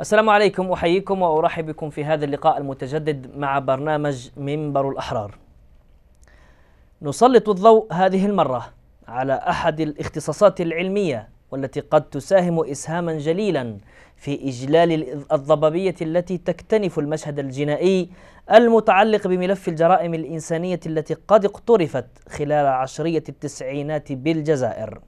السلام عليكم أحييكم وأرحب بكم في هذا اللقاء المتجدد مع برنامج منبر الأحرار نسلط الضوء هذه المرة على أحد الاختصاصات العلمية والتي قد تساهم إسهاما جليلا في إجلال الضبابية التي تكتنف المشهد الجنائي المتعلق بملف الجرائم الإنسانية التي قد اقترفت خلال عشرية التسعينات بالجزائر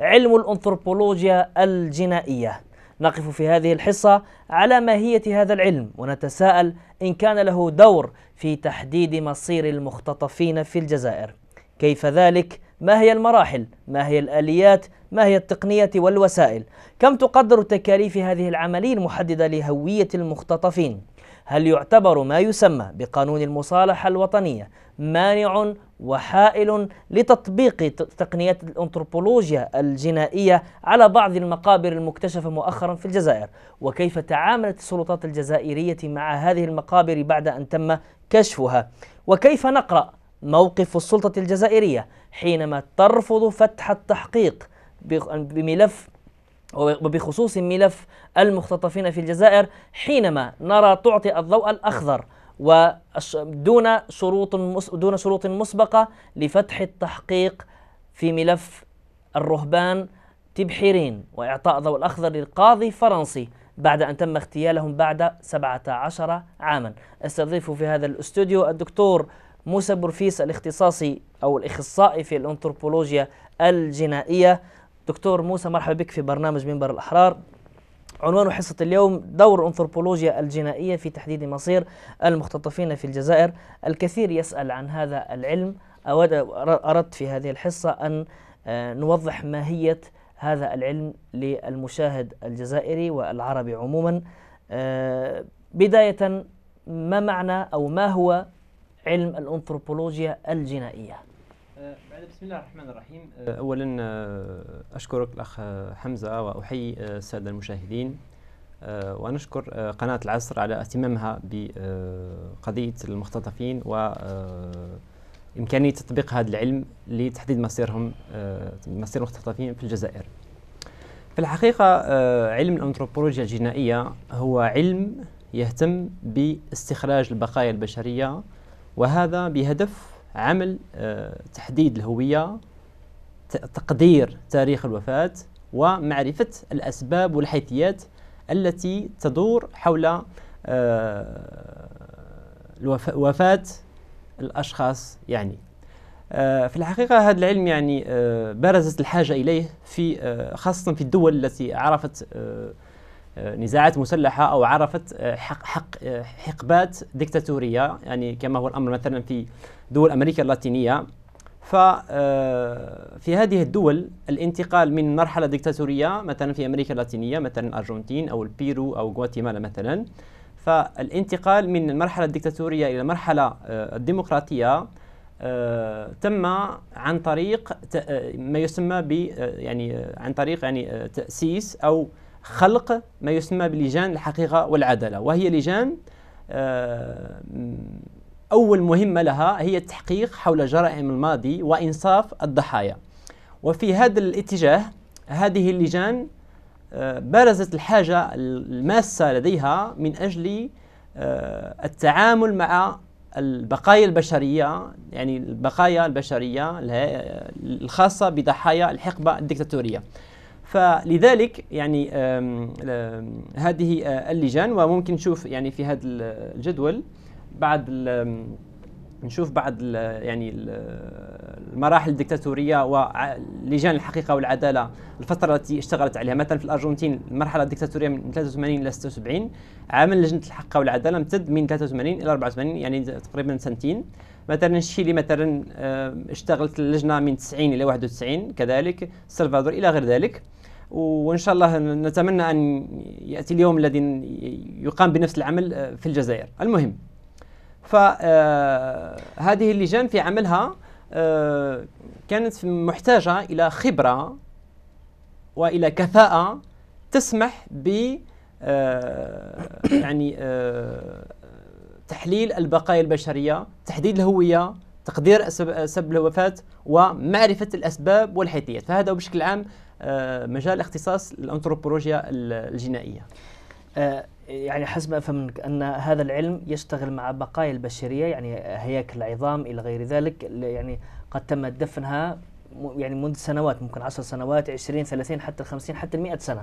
علم الأنثروبولوجيا الجنائية نقف في هذه الحصة على ماهية هذا العلم ونتساءل إن كان له دور في تحديد مصير المختطفين في الجزائر كيف ذلك؟ ما هي المراحل؟ ما هي الآليات؟ ما هي التقنية والوسائل؟ كم تقدر تكاليف هذه العملية المحددة لهوية المختطفين؟ هل يعتبر ما يسمى بقانون المصالحة الوطنية مانع وحائل لتطبيق تقنيات الأنتروبولوجيا الجنائية على بعض المقابر المكتشفة مؤخرا في الجزائر وكيف تعاملت السلطات الجزائرية مع هذه المقابر بعد أن تم كشفها وكيف نقرأ موقف السلطة الجزائرية حينما ترفض فتح التحقيق بملف وبخصوص ملف المختطفين في الجزائر حينما نرى تعطي الضوء الأخضر ودون شروط دون شروط مسبقة لفتح التحقيق في ملف الرهبان تبحيرين وإعطاء ضوء الأخضر للقاضي فرنسي بعد أن تم اغتيالهم بعد 17 عاما استضيف في هذا الاستوديو الدكتور موسى برفيس الاختصاصي أو الإخصائي في الأنثروبولوجيا الجنائية دكتور موسى مرحبا بك في برنامج منبر الأحرار عنوان حصة اليوم دور أنثروبولوجيا الجنائية في تحديد مصير المختطفين في الجزائر الكثير يسأل عن هذا العلم أردت في هذه الحصة أن آه، نوضح ماهية هذا العلم للمشاهد الجزائري والعربي عموما آه، بداية ما معنى أو ما هو علم الأنثروبولوجيا الجنائية بعد بسم الله الرحمن الرحيم آه، آه، اولا آه، اشكرك الاخ حمزه واحيي الساده المشاهدين ونشكر قناه العصر على اهتمامها بقضيه المختطفين و إمكانية تطبيق هذا العلم لتحديد مصيرهم مصير المختطفين في الجزائر في الحقيقة علم الأنثروبولوجيا الجنائية هو علم يهتم باستخراج البقايا البشرية وهذا بهدف عمل آه، تحديد الهوية تقدير تاريخ الوفاة ومعرفة الأسباب والحيثيات التي تدور حول آه، وفاة الأشخاص يعني آه، في الحقيقة هذا العلم يعني برزت الحاجة إليه في خاصة في الدول التي عرفت آه، نزاعات مسلحة أو عرفت آه، حق حق آه، حقبات ديكتاتورية يعني كما هو الأمر مثلا في دول أمريكا اللاتينية ففي هذه الدول الانتقال من مرحلة ديكتاتورية مثلا في أمريكا اللاتينية مثلا الأرجنتين أو البيرو أو غواتيمالا مثلا فالانتقال من المرحلة الديكتاتورية إلى المرحلة الديمقراطية تم عن طريق ما يسمى ب يعني عن طريق يعني تأسيس أو خلق ما يسمى بلجان الحقيقة والعدالة وهي لجان آه، أول مهمة لها هي التحقيق حول جرائم الماضي وإنصاف الضحايا وفي هذا الاتجاه هذه اللجان آه، بارزت الحاجة الماسة لديها من أجل آه، التعامل مع البقايا البشرية يعني البقايا البشرية الخاصة بضحايا الحقبة الدكتاتورية فلذلك يعني هذه آه، اللجان وممكن نشوف يعني في هذا الجدول بعد نشوف بعض يعني المراحل الدكتاتوريه ولجان الحقيقه والعداله الفتره التي اشتغلت عليها مثلا في الارجنتين المرحله الدكتاتوريه من 83 الى 76 عمل لجنه الحقيقه والعداله امتد من 83 الى 84 يعني تقريبا سنتين مثلا تشيلي مثلا اشتغلت اللجنه من 90 الى 91 كذلك السلفادور الى غير ذلك وان شاء الله نتمنى ان ياتي اليوم الذي يقام بنفس العمل آه، في الجزائر المهم فهذه آه، اللجان في عملها آه، كانت محتاجه الى خبره والى كفاءه تسمح ب يعني تحليل البقايا البشريه تحديد الهويه تقدير سبب الوفاه ومعرفه الاسباب والحيثيات فهذا بشكل عام آه، مجال اختصاص الانثروبولوجيا الجنائيه آه، يعني حسب افهم منك ان هذا العلم يشتغل مع بقايا البشريه يعني هياكل العظام الى غير ذلك يعني قد تم دفنها يعني منذ سنوات ممكن 10 سنوات 20 30 حتى 50 حتى 100 سنه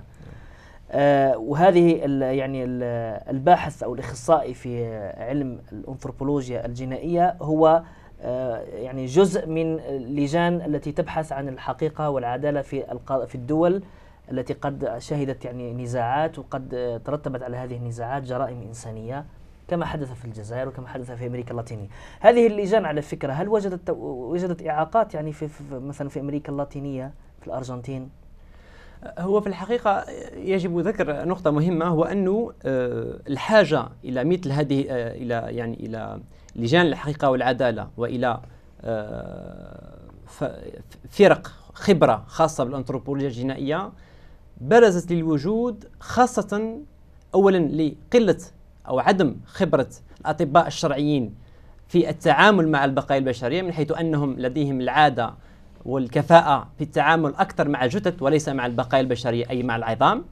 آه، وهذه يعني الباحث او الاخصائي في علم الانثروبولوجيا الجنائيه هو آه، يعني جزء من لجان التي تبحث عن الحقيقة والعدالة في في الدول التي قد شهدت يعني نزاعات وقد ترتبت على هذه النزاعات جرائم إنسانية كما حدث في الجزائر وكما حدث في امريكا اللاتينيه. هذه اللجان على فكره هل وجدت وجدت اعاقات يعني في, في مثلا في امريكا اللاتينيه في الارجنتين؟ هو في الحقيقة يجب ذكر نقطة مهمة هو أنه آه، الحاجة إلى مثل هذه آه، إلى يعني إلى لجان الحقيقة والعدالة وإلى آه، فرق خبرة خاصة بالأنثروبولوجيا الجنائية برزت للوجود خاصة أولا لقلة أو عدم خبرة الأطباء الشرعيين في التعامل مع البقايا البشرية من حيث أنهم لديهم العادة والكفاءة في التعامل أكثر مع الجثث وليس مع البقايا البشرية أي مع العظام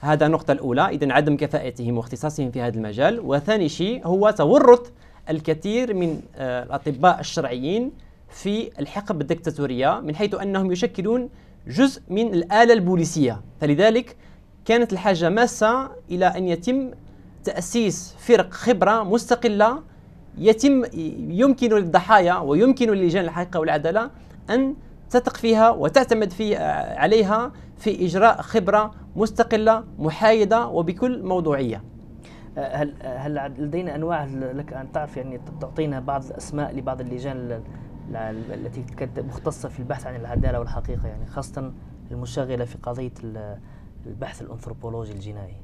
هذا النقطة الأولى إذا عدم كفاءتهم واختصاصهم في هذا المجال وثاني شيء هو تورط الكثير من آه، الأطباء الشرعيين في الحقب الدكتاتورية من حيث أنهم يشكلون جزء من الآلة البوليسية فلذلك كانت الحاجة ماسة إلى أن يتم تأسيس فرق خبرة مستقلة يتم يمكن للضحايا ويمكن للجان الحقيقة والعدالة أن تثق فيها وتعتمد في آه، عليها في إجراء خبرة مستقلة محايدة وبكل موضوعية هل هل لدينا انواع لك ان تعرف يعني تعطينا بعض الاسماء لبعض اللجان التي كانت مختصه في البحث عن العداله والحقيقه يعني خاصه المشغله في قضيه البحث الانثروبولوجي الجنائي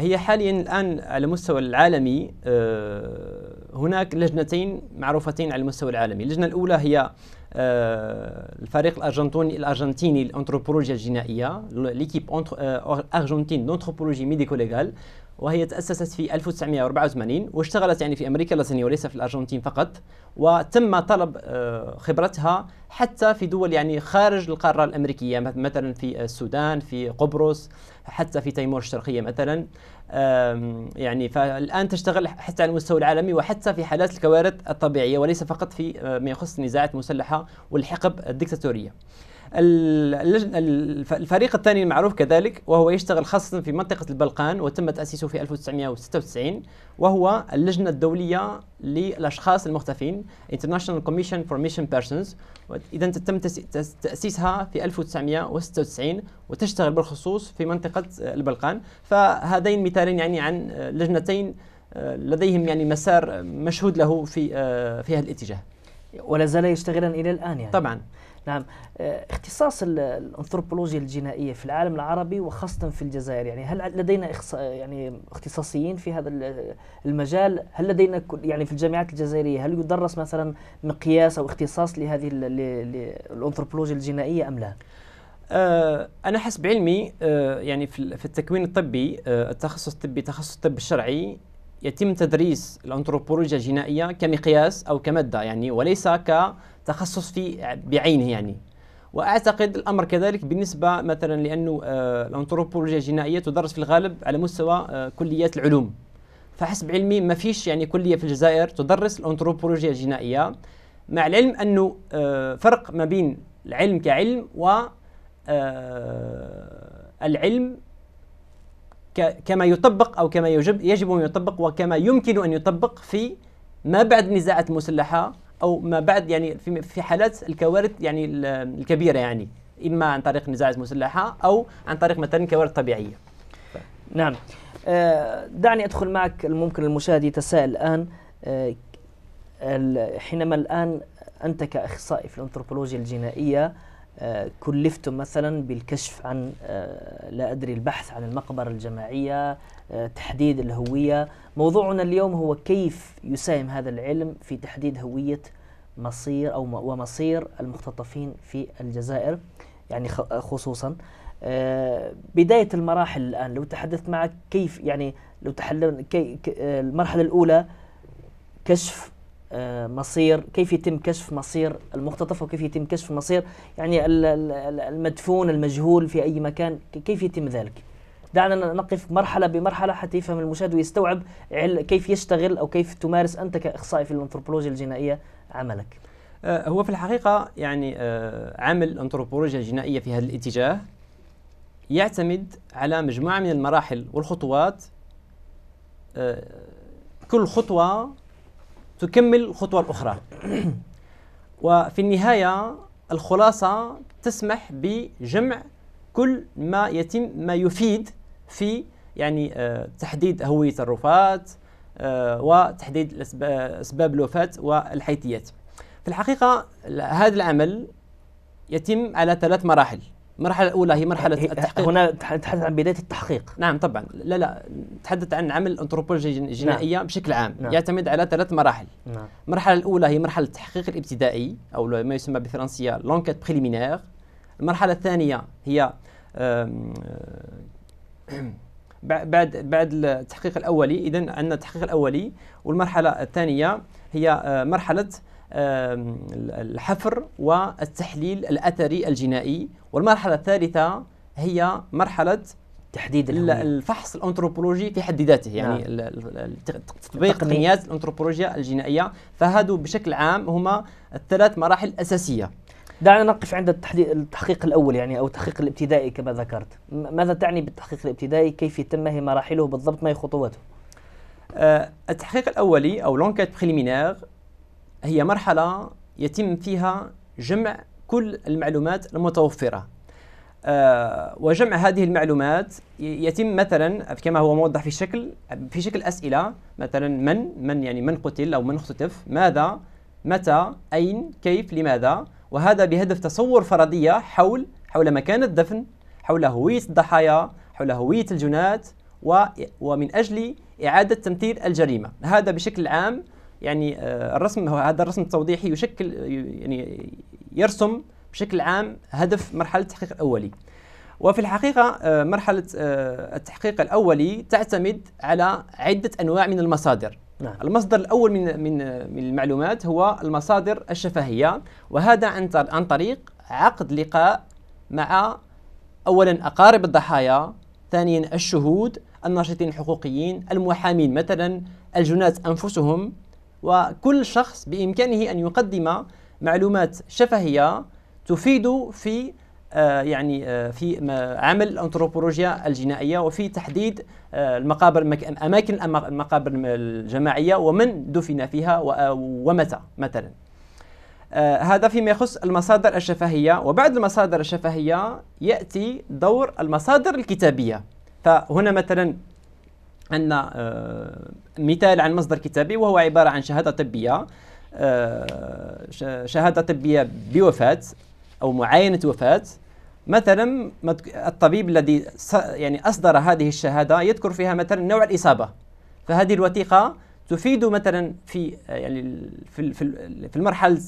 هي حاليا الان على المستوى العالمي آه، هناك لجنتين معروفتين على المستوى العالمي، اللجنه الاولى هي آه، الفريق الارجنتوني الارجنتيني الانثروبولوجيا الجنائيه ليكيب آه، ارجنتين دونثروبولوجي ميديكو ليغال وهي تأسست في 1984 واشتغلت يعني في أمريكا اللاتينية وليس في الأرجنتين فقط وتم طلب آه، خبرتها حتى في دول يعني خارج القارة الأمريكية مثلا في السودان في قبرص حتى في تيمور الشرقية مثلا يعني فالآن تشتغل حتى على المستوى العالمي وحتى في حالات الكوارث الطبيعية وليس فقط في آه، ما يخص النزاعات المسلحة والحقب الدكتاتورية الفريق الثاني المعروف كذلك وهو يشتغل خاصة في منطقة البلقان وتم تأسيسه في 1996 وهو اللجنة الدولية للأشخاص المختفين International Commission for Mission Persons إذا تم تأسيسها في 1996 وتشتغل بالخصوص في منطقة آه، البلقان فهذين مثالين يعني عن آه، لجنتين آه، لديهم يعني مسار مشهود له في في هذا الاتجاه ولا زال يشتغلا الى الان يعني طبعا نعم آه، اختصاص الانثروبولوجيا الجنائيه في العالم العربي وخاصه في الجزائر يعني هل لدينا يعني اختصاصيين في هذا المجال هل لدينا يعني في الجامعات الجزائريه هل يدرس مثلا مقياس او اختصاص لهذه الانثروبولوجيا الجنائيه ام لا آه، أنا حسب علمي آه، يعني في التكوين الطبي التخصص الطبي تخصص الطب الشرعي يتم تدريس الأنثروبولوجيا الجنائية كمقياس أو كمادة يعني وليس ك تخصص في بعينه يعني واعتقد الامر كذلك بالنسبه مثلا لانه آه، الانثروبولوجيا الجنائيه تدرس في الغالب على مستوى آه، كليات العلوم فحسب علمي ما فيش يعني كليه في الجزائر تدرس الانثروبولوجيا الجنائيه مع العلم انه آه، فرق ما بين العلم كعلم و العلم كما يطبق او كما يجب يجب ان يطبق وكما يمكن ان يطبق في ما بعد النزاعات المسلحه او ما بعد يعني في في حالات الكوارث يعني الكبيره يعني اما عن طريق نزاعات مسلحه او عن طريق مثلا كوارث طبيعيه ف... نعم آه، دعني ادخل معك ممكن المشاهد يتساءل الان آه، حينما الان انت كاخصائي في الانثروبولوجيا الجنائيه آه، كلفتم مثلا بالكشف عن آه، لا أدري البحث عن المقبرة الجماعية آه، تحديد الهوية موضوعنا اليوم هو كيف يساهم هذا العلم في تحديد هوية مصير أو ومصير المختطفين في الجزائر يعني خصوصا بداية المراحل الآن لو تحدثت معك كيف يعني لو تحلل المرحلة الأولى كشف آه، مصير كيف يتم كشف مصير المختطف وكيف يتم كشف مصير يعني المدفون المجهول في أي مكان كيف يتم ذلك دعنا نقف مرحلة بمرحلة حتى يفهم المشاهد ويستوعب كيف يشتغل أو كيف تمارس أنت كإخصائي في الأنثروبولوجيا الجنائية عملك آه، هو في الحقيقة يعني آه، عمل الأنثروبولوجيا الجنائية في هذا الاتجاه يعتمد على مجموعة من المراحل والخطوات كل خطوة تكمل الخطوة الأخرى وفي النهاية الخلاصة تسمح بجمع كل ما يتم ما يفيد في يعني آه، تحديد هوية الرفاة آه، وتحديد آه، أسباب الوفاة والحيثيات في الحقيقة هذا العمل يتم على ثلاث مراحل المرحلة الأولى هي مرحلة التحقيق هنا تحدث عن بداية التحقيق نعم طبعا لا لا نتحدث عن عمل أنثروبولوجيا نعم. جنائية نعم. بشكل عام نعم. يعتمد على ثلاث مراحل نعم. المرحلة الأولى هي مرحلة التحقيق الابتدائي أو ما يسمى بالفرنسية لونكيت بريليمينير المرحلة الثانية هي بعد بعد التحقيق الأولي إذا عندنا التحقيق الأولي والمرحلة الثانية هي آه، مرحلة الحفر والتحليل الأثري الجنائي والمرحلة الثالثة هي مرحلة تحديد الفحص الانثروبولوجي في حد ذاته يعني نعم. تطبيق تقنيات الانثروبولوجيا الجنائيه فهذو بشكل عام هما الثلاث مراحل الاساسيه دعنا نقف عند التحقيق الاول يعني او التحقيق الابتدائي كما ذكرت ماذا تعني بالتحقيق الابتدائي كيف يتم هي مراحله بالضبط ما هي خطواته آه، التحقيق الاولي او لونكيت بريليمينير هي مرحلة يتم فيها جمع كل المعلومات المتوفرة آه، وجمع هذه المعلومات يتم مثلا كما هو موضح في شكل في شكل أسئلة مثلا من من يعني من قتل أو من اختطف ماذا متى أين كيف لماذا وهذا بهدف تصور فرضية حول حول مكان الدفن حول هوية الضحايا حول هوية الجنات ومن أجل إعادة تمثيل الجريمة هذا بشكل عام يعني آه، الرسم هو هذا الرسم التوضيحي يشكل يعني يرسم بشكل عام هدف مرحله التحقيق الاولي وفي الحقيقه آه، مرحله آه، التحقيق الاولي تعتمد على عده انواع من المصادر نعم. المصدر الاول من من من المعلومات هو المصادر الشفهيه وهذا عن عن طريق عقد لقاء مع اولا اقارب الضحايا ثانيا الشهود الناشطين الحقوقيين المحامين مثلا الجنات انفسهم وكل شخص بإمكانه أن يقدم معلومات شفهية تفيد في آه، يعني آه، في عمل الانثروبولوجيا الجنائيه وفي تحديد آه، المقابر اماكن المقابر الجماعيه ومن دفن فيها ومتى مثلا هذا فيما يخص المصادر الشفهيه وبعد المصادر الشفهيه ياتي دور المصادر الكتابيه فهنا مثلا عندنا آه، مثال عن مصدر كتابي وهو عبارة عن شهادة طبية آه، شهادة طبية بوفاة أو معاينة وفاة مثلا الطبيب الذي يعني أصدر هذه الشهادة يذكر فيها مثلا نوع الإصابة فهذه الوثيقة تفيد مثلا في يعني في في المرحلة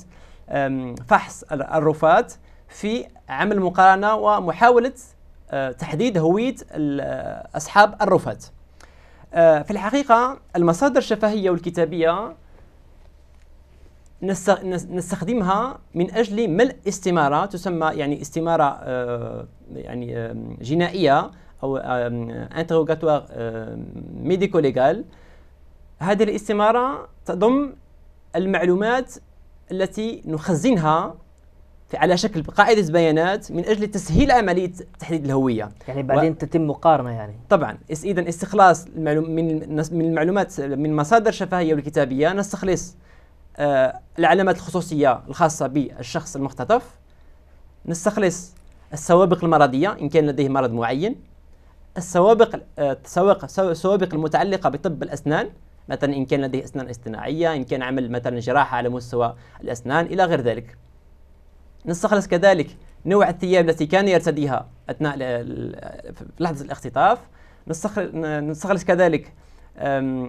فحص الرفات في عمل مقارنة ومحاولة آه، تحديد هوية أصحاب الرفات آه، في الحقيقة المصادر الشفهية والكتابية نستخدمها من أجل ملء استمارة تسمى يعني استمارة آه، يعني جنائية أو انتروغاتوار ميديكو ليغال هذه الاستمارة تضم المعلومات التي نخزنها على شكل قاعده بيانات من اجل تسهيل عمليه تحديد الهويه يعني بعدين و... تتم مقارنه يعني طبعا اذا استخلاص المعلوم من المعلومات من مصادر شفهيه والكتابيه نستخلص آه العلامات الخصوصيه الخاصه بالشخص المختطف نستخلص السوابق المرضيه ان كان لديه مرض معين السوابق السوابق آه، السوابق المتعلقه بطب الاسنان مثلا ان كان لديه اسنان اصطناعيه ان كان عمل مثلا جراحه على مستوى الاسنان الى غير ذلك نستخلص كذلك نوع الثياب التي كان يرتديها اثناء لحظه الاختطاف نستخلص كذلك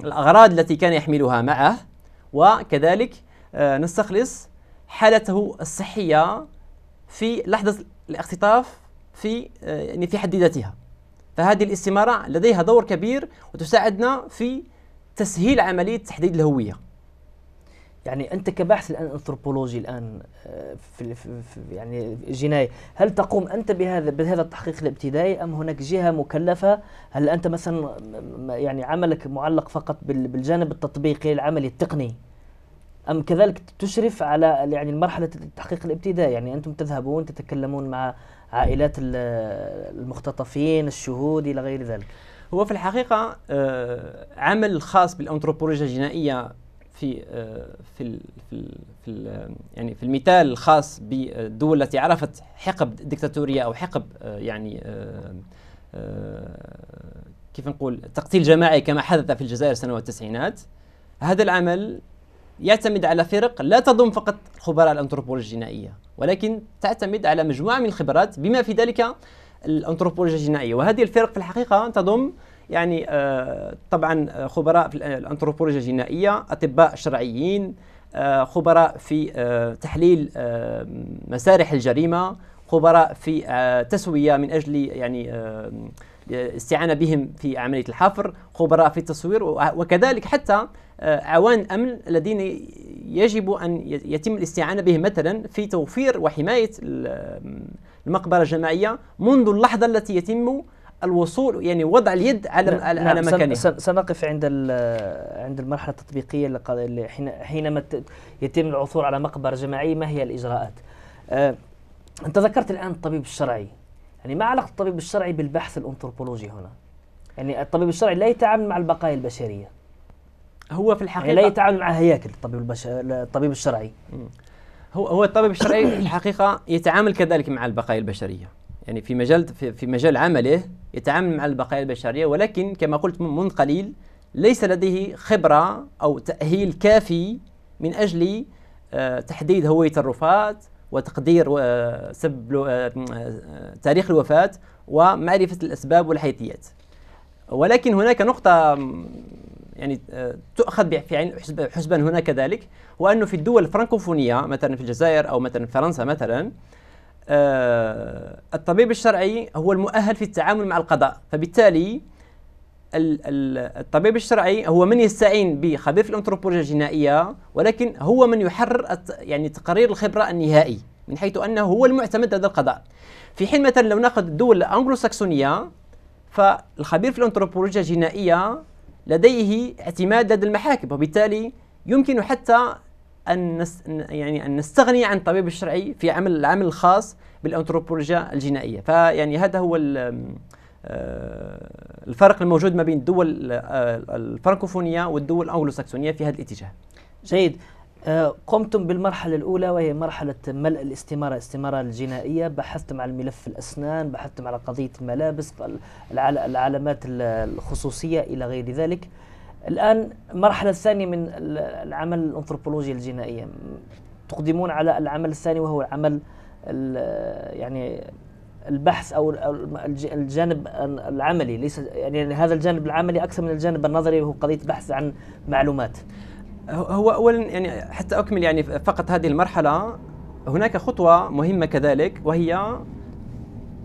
الاغراض التي كان يحملها معه وكذلك أه، نستخلص حالته الصحيه في لحظه الاختطاف في أه، يعني في حد ذاتها فهذه الاستماره لديها دور كبير وتساعدنا في تسهيل عمليه تحديد الهويه يعني انت كباحث الان انثروبولوجي الان آه، في, في, يعني جناي هل تقوم انت بهذا بهذا التحقيق الابتدائي ام هناك جهه مكلفه هل انت مثلا يعني عملك معلق فقط بالجانب التطبيقي العملي التقني ام كذلك تشرف على يعني مرحله التحقيق الابتدائي يعني انتم تذهبون تتكلمون مع عائلات المختطفين الشهود الى غير ذلك هو في الحقيقه آه، عمل خاص بالانثروبولوجيا الجنائيه في آه، في في, في يعني في المثال الخاص بالدول التي عرفت حقب ديكتاتوريه او حقب آه، يعني آه، كيف نقول تقتيل جماعي كما حدث في الجزائر سنوات التسعينات هذا العمل يعتمد على فرق لا تضم فقط خبراء الانثروبولوجيا الجنائيه ولكن تعتمد على مجموعه من الخبرات بما في ذلك الانثروبولوجيا الجنائيه وهذه الفرق في الحقيقه تضم يعني آه، طبعا آه، خبراء في آه، الانثروبولوجيا الجنائيه اطباء شرعيين خبراء في تحليل مسارح الجريمه خبراء في تسويه من اجل يعني الاستعانه بهم في عمليه الحفر خبراء في التصوير وكذلك حتى اعوان الامن الذين يجب ان يتم الاستعانه بهم مثلا في توفير وحمايه المقبره الجماعيه منذ اللحظه التي يتم الوصول يعني وضع اليد على نعم على نعم مكانها سنقف عند عند المرحله التطبيقيه حينما يتم العثور على مقبره جماعيه ما هي الاجراءات؟ آه، انت ذكرت الان الطبيب الشرعي يعني ما علاقه الطبيب الشرعي بالبحث الانثروبولوجي هنا؟ يعني الطبيب الشرعي لا يتعامل مع البقايا البشريه هو في الحقيقه يعني لا يتعامل مع هياكل الطبيب الطبيب الشرعي هو هو الطبيب الشرعي في الحقيقه يتعامل كذلك مع البقايا البشريه يعني في مجال في, في مجال عمله يتعامل مع البقايا البشرية ولكن كما قلت منذ قليل ليس لديه خبرة أو تأهيل كافي من أجل آه، تحديد هوية الرفات وتقدير آه، سبب آه، تاريخ الوفاة ومعرفة الأسباب والحيثيات ولكن هناك نقطة يعني تؤخذ في عين حسبان هنا كذلك هو أنه في الدول الفرنكوفونية مثلا في الجزائر أو مثلا في فرنسا مثلا آه، الطبيب الشرعي هو المؤهل في التعامل مع القضاء فبالتالي الطبيب الشرعي هو من يستعين بخبير في الانثروبولوجيا الجنائيه ولكن هو من يحرر يعني تقرير الخبره النهائي من حيث انه هو المعتمد لدى القضاء في حين مثلا لو ناخذ الدول الانجلو ساكسونيه فالخبير في الانثروبولوجيا الجنائيه لديه اعتماد لدى المحاكم وبالتالي يمكن حتى ان نس يعني ان نستغني عن الطبيب الشرعي في عمل العمل الخاص بالانثروبولوجيا الجنائيه فيعني هذا هو آه، الفرق الموجود ما بين الدول آه، الفرنكوفونيه والدول الانجلوساكسونيه في هذا الاتجاه جيد آه، قمتم بالمرحلة الأولى وهي مرحلة ملء الاستمارة استمارة الجنائية بحثتم على ملف الأسنان بحثتم على قضية الملابس العلامات الخصوصية إلى غير ذلك الآن المرحلة الثانية من العمل الانثروبولوجي الجنائي تقدمون على العمل الثاني وهو العمل يعني البحث او الجانب العملي ليس يعني هذا الجانب العملي اكثر من الجانب النظري وهو قضيه بحث عن معلومات هو اولا يعني حتى اكمل يعني فقط هذه المرحله هناك خطوه مهمه كذلك وهي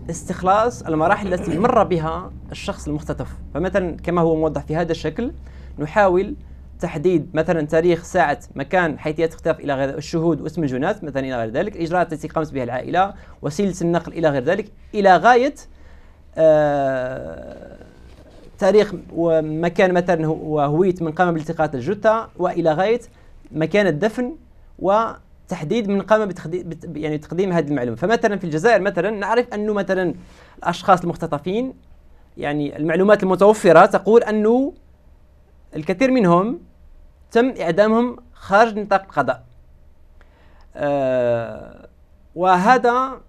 استخلاص المراحل التي مر بها الشخص المختطف فمثلا كما هو موضح في هذا الشكل نحاول تحديد مثلا تاريخ ساعة مكان حيث تختلف إلى غير الشهود واسم الجنات مثلا إلى غير ذلك الإجراءات التي قامت بها العائلة وسيلة النقل إلى غير ذلك إلى غاية آه تاريخ ومكان مثلا وهوية من قام بالتقاط الجثة وإلى غاية مكان الدفن وتحديد من قام بتقديم يعني تقديم هذه المعلومة فمثلا في الجزائر مثلا نعرف أنه مثلا الأشخاص المختطفين يعني المعلومات المتوفرة تقول أنه الكثير منهم تم إعدامهم خارج نطاق القضاء آه، وهذا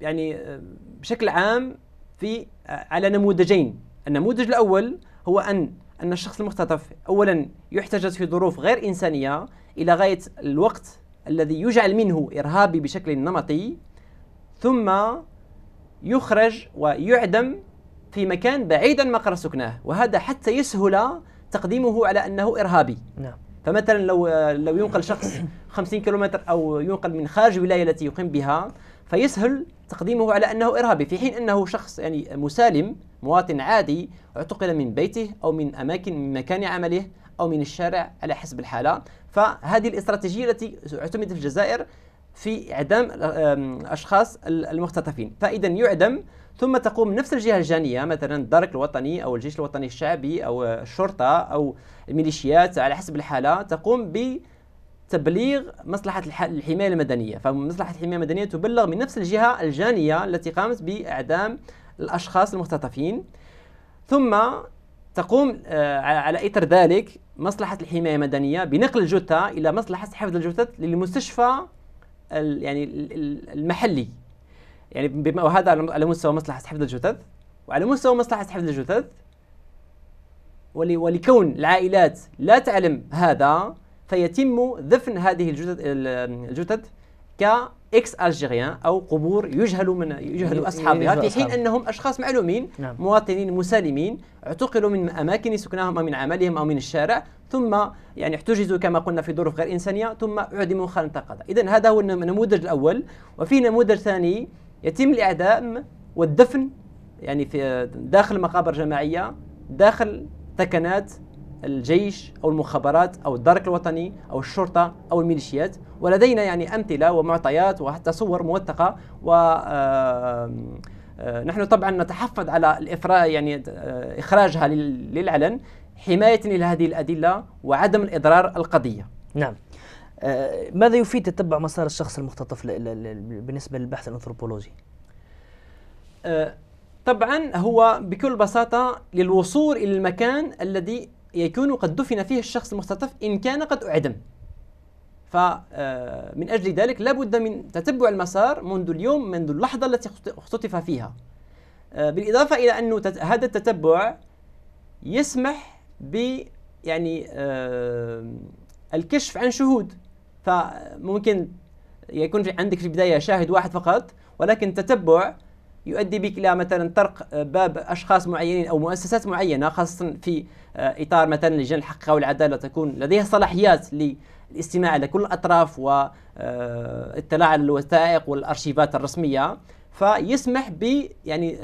يعني آه، بشكل عام في آه، على نموذجين النموذج الأول هو أن أن الشخص المختطف أولا يحتجز في ظروف غير إنسانية إلى غاية الوقت الذي يجعل منه إرهابي بشكل نمطي ثم يخرج ويعدم في مكان بعيدا مقر سكناه وهذا حتى يسهل تقديمه على انه ارهابي نعم فمثلا لو لو ينقل شخص 50 كيلومتر او ينقل من خارج الولايه التي يقيم بها فيسهل تقديمه على انه ارهابي في حين انه شخص يعني مسالم مواطن عادي اعتقل من بيته او من اماكن من مكان عمله او من الشارع على حسب الحاله فهذه الاستراتيجيه التي اعتمدت في الجزائر في اعدام الاشخاص المختطفين فاذا يعدم ثم تقوم نفس الجهه الجانيه مثلا الدرك الوطني او الجيش الوطني الشعبي او الشرطه او الميليشيات على حسب الحاله تقوم بتبليغ مصلحه الحمايه المدنيه فمصلحه الحمايه المدنيه تبلغ من نفس الجهه الجانيه التي قامت باعدام الاشخاص المختطفين ثم تقوم آه، على اثر ذلك مصلحه الحمايه المدنيه بنقل الجثه الى مصلحه حفظ الجثث للمستشفى يعني المحلي يعني بما وهذا على مستوى مصلحه حفظ الجثث وعلى مستوى مصلحه حفظ الجثث ولكون العائلات لا تعلم هذا فيتم دفن هذه الجثث الجثث كاكس الجيريان او قبور يجهل من يجهل اصحابها في حين انهم اشخاص معلومين نعم. مواطنين مسالمين اعتقلوا من اماكن سكنهم او من عملهم او من الشارع ثم يعني احتجزوا كما قلنا في ظروف غير انسانيه ثم اعدموا خانه قضاء اذا هذا هو النموذج الاول وفي نموذج ثاني يتم الإعدام والدفن يعني في داخل مقابر جماعية داخل ثكنات الجيش أو المخابرات أو الدرك الوطني أو الشرطة أو الميليشيات ولدينا يعني أمثلة ومعطيات وحتى صور موثقة و آه، آه، نحن طبعا نتحفظ على الإفراج يعني آه، إخراجها للعلن حماية لهذه الأدلة وعدم الإضرار القضية نعم آه، ماذا يفيد تتبع مسار الشخص المختطف بالنسبة للبحث الأنثروبولوجي؟ آه، طبعا هو بكل بساطة للوصول إلى المكان الذي يكون قد دفن فيه الشخص المختطف إن كان قد أعدم فمن آه، أجل ذلك لابد من تتبع المسار منذ اليوم منذ اللحظة التي اختطف فيها بالإضافة إلى أنه هذا التتبع يسمح ب يعني الكشف عن شهود فممكن يكون في عندك في البداية شاهد واحد فقط ولكن تتبع يؤدي بك الى مثلا طرق آه، باب اشخاص معينين او مؤسسات معينه خاصه في آه، اطار مثلا لجان الحقيقه والعداله تكون لديها صلاحيات للاستماع الى كل الاطراف والاطلاع آه، على الوثائق والارشيفات الرسميه فيسمح ب يعني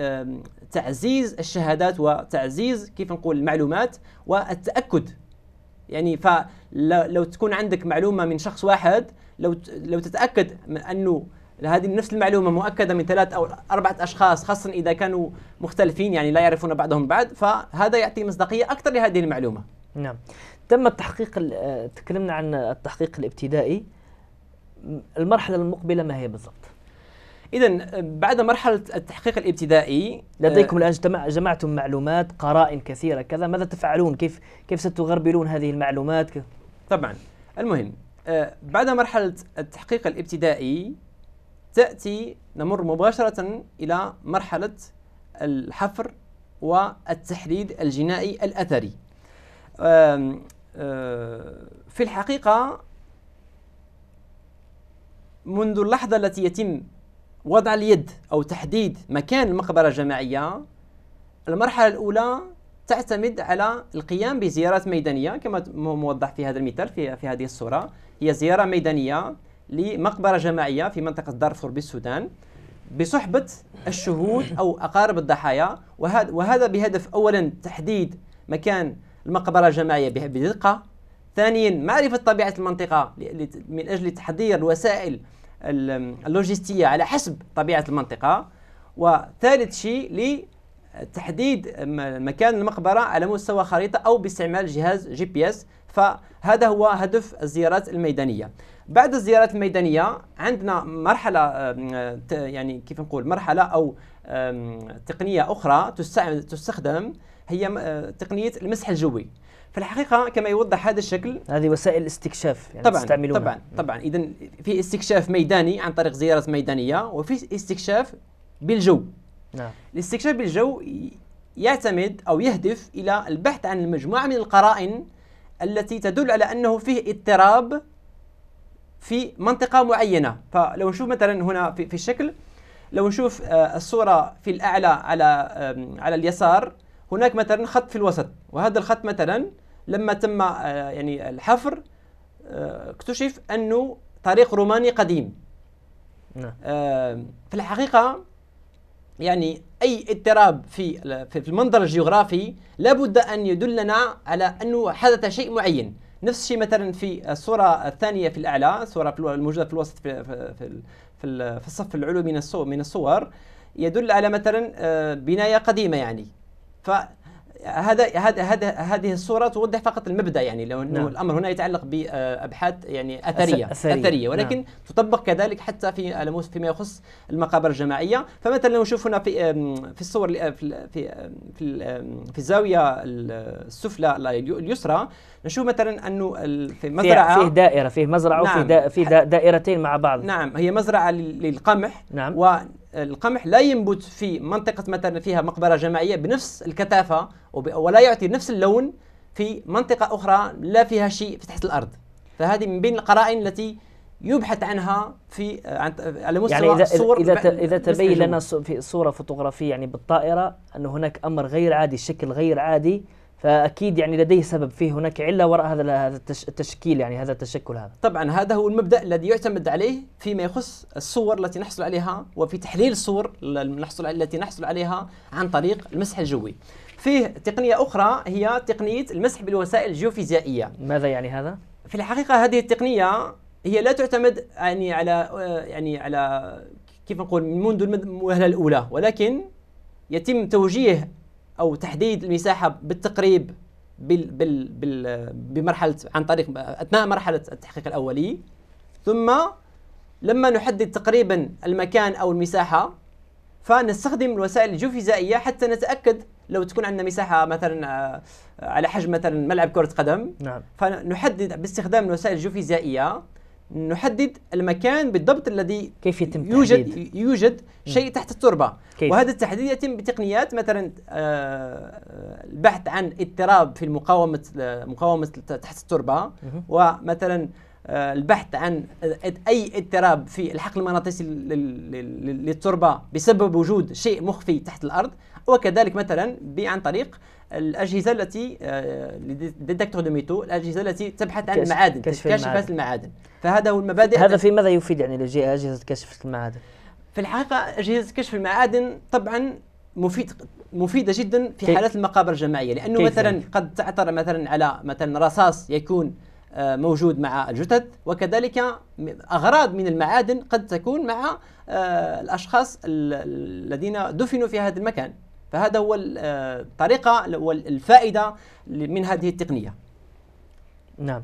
تعزيز الشهادات وتعزيز كيف نقول المعلومات والتاكد يعني فلو تكون عندك معلومه من شخص واحد لو لو تتاكد انه هذه نفس المعلومه مؤكده من ثلاث او اربعه اشخاص خاصه اذا كانوا مختلفين يعني لا يعرفون بعضهم بعض فهذا يعطي مصداقيه اكثر لهذه المعلومه. نعم. تم التحقيق آه، تكلمنا عن التحقيق الابتدائي المرحله المقبله ما هي بالضبط؟ اذا بعد مرحله التحقيق الابتدائي لديكم آه، الان جمعتم معلومات قرائن كثيره كذا ماذا تفعلون كيف كيف ستغربلون هذه المعلومات طبعا المهم آه، بعد مرحله التحقيق الابتدائي تاتي نمر مباشره الى مرحله الحفر والتحديد الجنائي الاثري آه، في الحقيقه منذ اللحظة التي يتم وضع اليد أو تحديد مكان المقبرة الجماعية المرحلة الأولى تعتمد على القيام بزيارات ميدانية كما موضح في هذا المثال في, في هذه الصورة هي زيارة ميدانية لمقبرة جماعية في منطقة دارفور بالسودان بصحبة الشهود أو أقارب الضحايا وهذا بهدف أولا تحديد مكان المقبرة الجماعية بدقة ثانيا معرفة طبيعة المنطقة من أجل تحضير الوسائل اللوجستية على حسب طبيعة المنطقة وثالث شيء لتحديد مكان المقبرة على مستوى خريطة أو باستعمال جهاز جي بي اس فهذا هو هدف الزيارات الميدانية بعد الزيارات الميدانية عندنا مرحلة يعني كيف نقول مرحلة أو تقنية أخرى تستخدم هي آه، تقنية المسح الجوي في الحقيقة كما يوضح هذا الشكل هذه وسائل استكشاف يعني طبعا تستعملونها طبعا طبعا إذا في استكشاف ميداني عن طريق زيارات ميدانية وفي استكشاف بالجو نعم الاستكشاف بالجو يعتمد أو يهدف إلى البحث عن المجموعة من القرائن التي تدل على أنه فيه اضطراب في منطقة معينة فلو نشوف مثلا هنا في, في الشكل لو نشوف آه، الصورة في الأعلى على على اليسار هناك مثلا خط في الوسط وهذا الخط مثلا لما تم آه، يعني الحفر آه، اكتشف انه طريق روماني قديم نعم. آه، في الحقيقه يعني اي اضطراب في في المنظر الجغرافي لابد ان يدلنا على انه حدث شيء معين نفس الشيء مثلا في الصوره الثانيه في الاعلى الصوره الموجوده في الوسط في في في, في الصف العلوي من الصور من الصور يدل على مثلا بنايه قديمه يعني ف هذا هذا هذا هذه الصوره توضح فقط المبدا يعني لو انه نعم. الامر هنا يتعلق بابحاث يعني اثريه أسرية. نعم. اثريه ولكن نعم. تطبق كذلك حتى في فيما يخص المقابر الجماعيه فمثلا لو نشوف هنا في في الصور في في في, في الزاويه السفلى اليسرى نشوف مثلا انه في مزرعه فيه دائره فيه مزرعه نعم في فيه دائرتين مع بعض نعم هي مزرعه للقمح نعم والقمح لا ينبت في منطقه مثلا فيها مقبره جماعيه بنفس الكثافه ولا يعطي نفس اللون في منطقه اخرى لا فيها شيء في تحت الارض فهذه من بين القرائن التي يبحث عنها في على مستوى يعني إذا الصور إذا, إذا تبين لنا في صورة فوتوغرافية يعني بالطائرة أن هناك أمر غير عادي شكل غير عادي فاكيد يعني لديه سبب فيه هناك عله وراء هذا هذا التشكيل يعني هذا التشكل هذا. طبعا هذا هو المبدا الذي يعتمد عليه فيما يخص الصور التي نحصل عليها وفي تحليل الصور نحصل التي نحصل عليها عن طريق المسح الجوي. فيه تقنيه اخرى هي تقنيه المسح بالوسائل الجيوفيزيائيه. ماذا يعني هذا؟ في الحقيقه هذه التقنيه هي لا تعتمد يعني على يعني على كيف نقول منذ المهله الاولى ولكن يتم توجيه او تحديد المساحه بالتقريب بال بال بال بمرحله عن طريق اثناء مرحله التحقيق الاولي ثم لما نحدد تقريبا المكان او المساحه فنستخدم الوسائل الجيوفيزيائيه حتى نتاكد لو تكون عندنا مساحه مثلا آه، على حجم مثلا ملعب كره قدم نعم. فنحدد باستخدام الوسائل الجيوفيزيائيه نحدد المكان بالضبط الذي كيف يتم يوجد تحديد؟ يوجد شيء تحت التربه كيف؟ وهذا التحديد يتم بتقنيات مثلا آه، البحث عن اضطراب في آه، مقاومه مقاومه تحت التربه ومثلا آه، البحث عن اي اضطراب في الحقل المغناطيسي للتربه بسبب وجود شيء مخفي تحت الارض وكذلك مثلا عن طريق الاجهزه التي آه، ديتكتور دو ميتو الاجهزه التي تبحث عن المعادن كشف المعادن. المعادن فهذا هو المبادئ هذا في ماذا يفيد يعني اجهزه كشف المعادن في الحقيقه اجهزه كشف المعادن طبعا مفيد مفيده جدا في حالات المقابر الجماعيه لانه مثلا يعني؟ قد تعثر مثلا على مثلا رصاص يكون آه، موجود مع الجثث وكذلك اغراض من المعادن قد تكون مع آه، الاشخاص الذين دفنوا في هذا المكان فهذا هو الطريقة آه، والفائدة من هذه التقنية نعم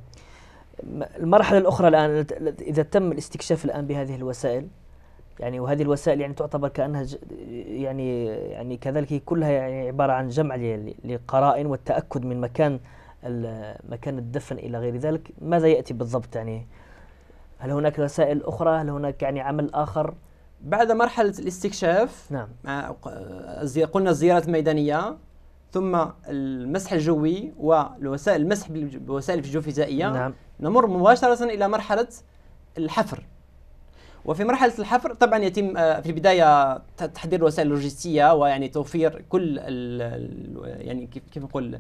المرحلة الأخرى الآن إذا تم الاستكشاف الآن بهذه الوسائل يعني وهذه الوسائل يعني تعتبر كأنها يعني يعني كذلك هي كلها يعني عبارة عن جمع لقرائن والتأكد من مكان مكان الدفن إلى غير ذلك ماذا يأتي بالضبط يعني هل هناك وسائل أخرى هل هناك يعني عمل آخر بعد مرحله الاستكشاف نعم قلنا الزيارات الميدانيه ثم المسح الجوي والوسائل المسح بوسائل الجوفيزائيه نعم. نمر مباشره الى مرحله الحفر وفي مرحله الحفر طبعا يتم آه، في البدايه تحضير الوسائل اللوجستيه ويعني توفير كل يعني كيف نقول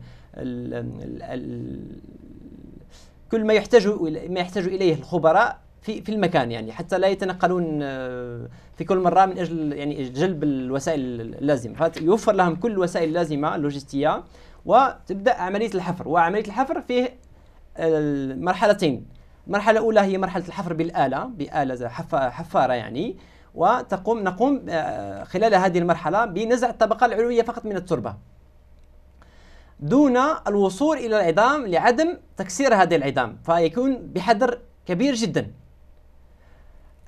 كل ما يحتاج ما يحتاج اليه الخبراء في في المكان يعني حتى لا يتنقلون آه، في كل مره من اجل يعني جلب الوسائل اللازمه يوفر لهم كل الوسائل اللازمه اللوجستيه وتبدا عمليه الحفر وعمليه الحفر فيه آه، مرحلتين المرحله الاولى هي مرحله الحفر بالاله باله حفاره يعني وتقوم نقوم آه، خلال هذه المرحله بنزع الطبقه العلويه فقط من التربه دون الوصول الى العظام لعدم تكسير هذه العظام فيكون بحذر كبير جدا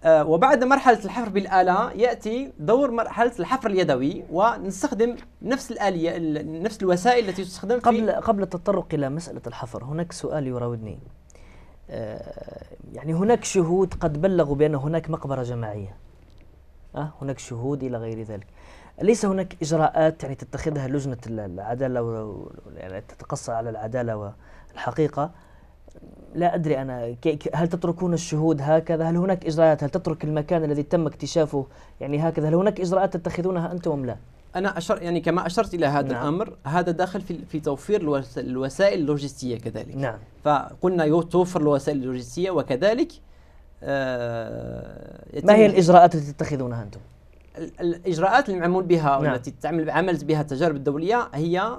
آه، وبعد مرحلة الحفر بالآلة يأتي دور مرحلة الحفر اليدوي ونستخدم نفس الآلية نفس الوسائل التي تستخدم قبل قبل التطرق إلى مسألة الحفر هناك سؤال يراودني آه، يعني هناك شهود قد بلغوا بأن هناك مقبرة جماعية آه، هناك شهود إلى غير ذلك ليس هناك إجراءات يعني تتخذها لجنة العدالة يعني تتقصى على العدالة والحقيقة لا أدري أنا هل تتركون الشهود هكذا هل هناك إجراءات هل تترك المكان الذي تم اكتشافه يعني هكذا هل هناك إجراءات تتخذونها أنتم أم لا أنا اشرت يعني كما أشرت إلى هذا نعم. الأمر هذا داخل في, في توفير الوسائل اللوجستية كذلك نعم. فقلنا توفر الوسائل اللوجستية وكذلك آه ما هي الإجراءات التي تتخذونها أنتم؟ الإجراءات المعمول بها نعم. التي تعمل عملت بها التجارب الدولية هي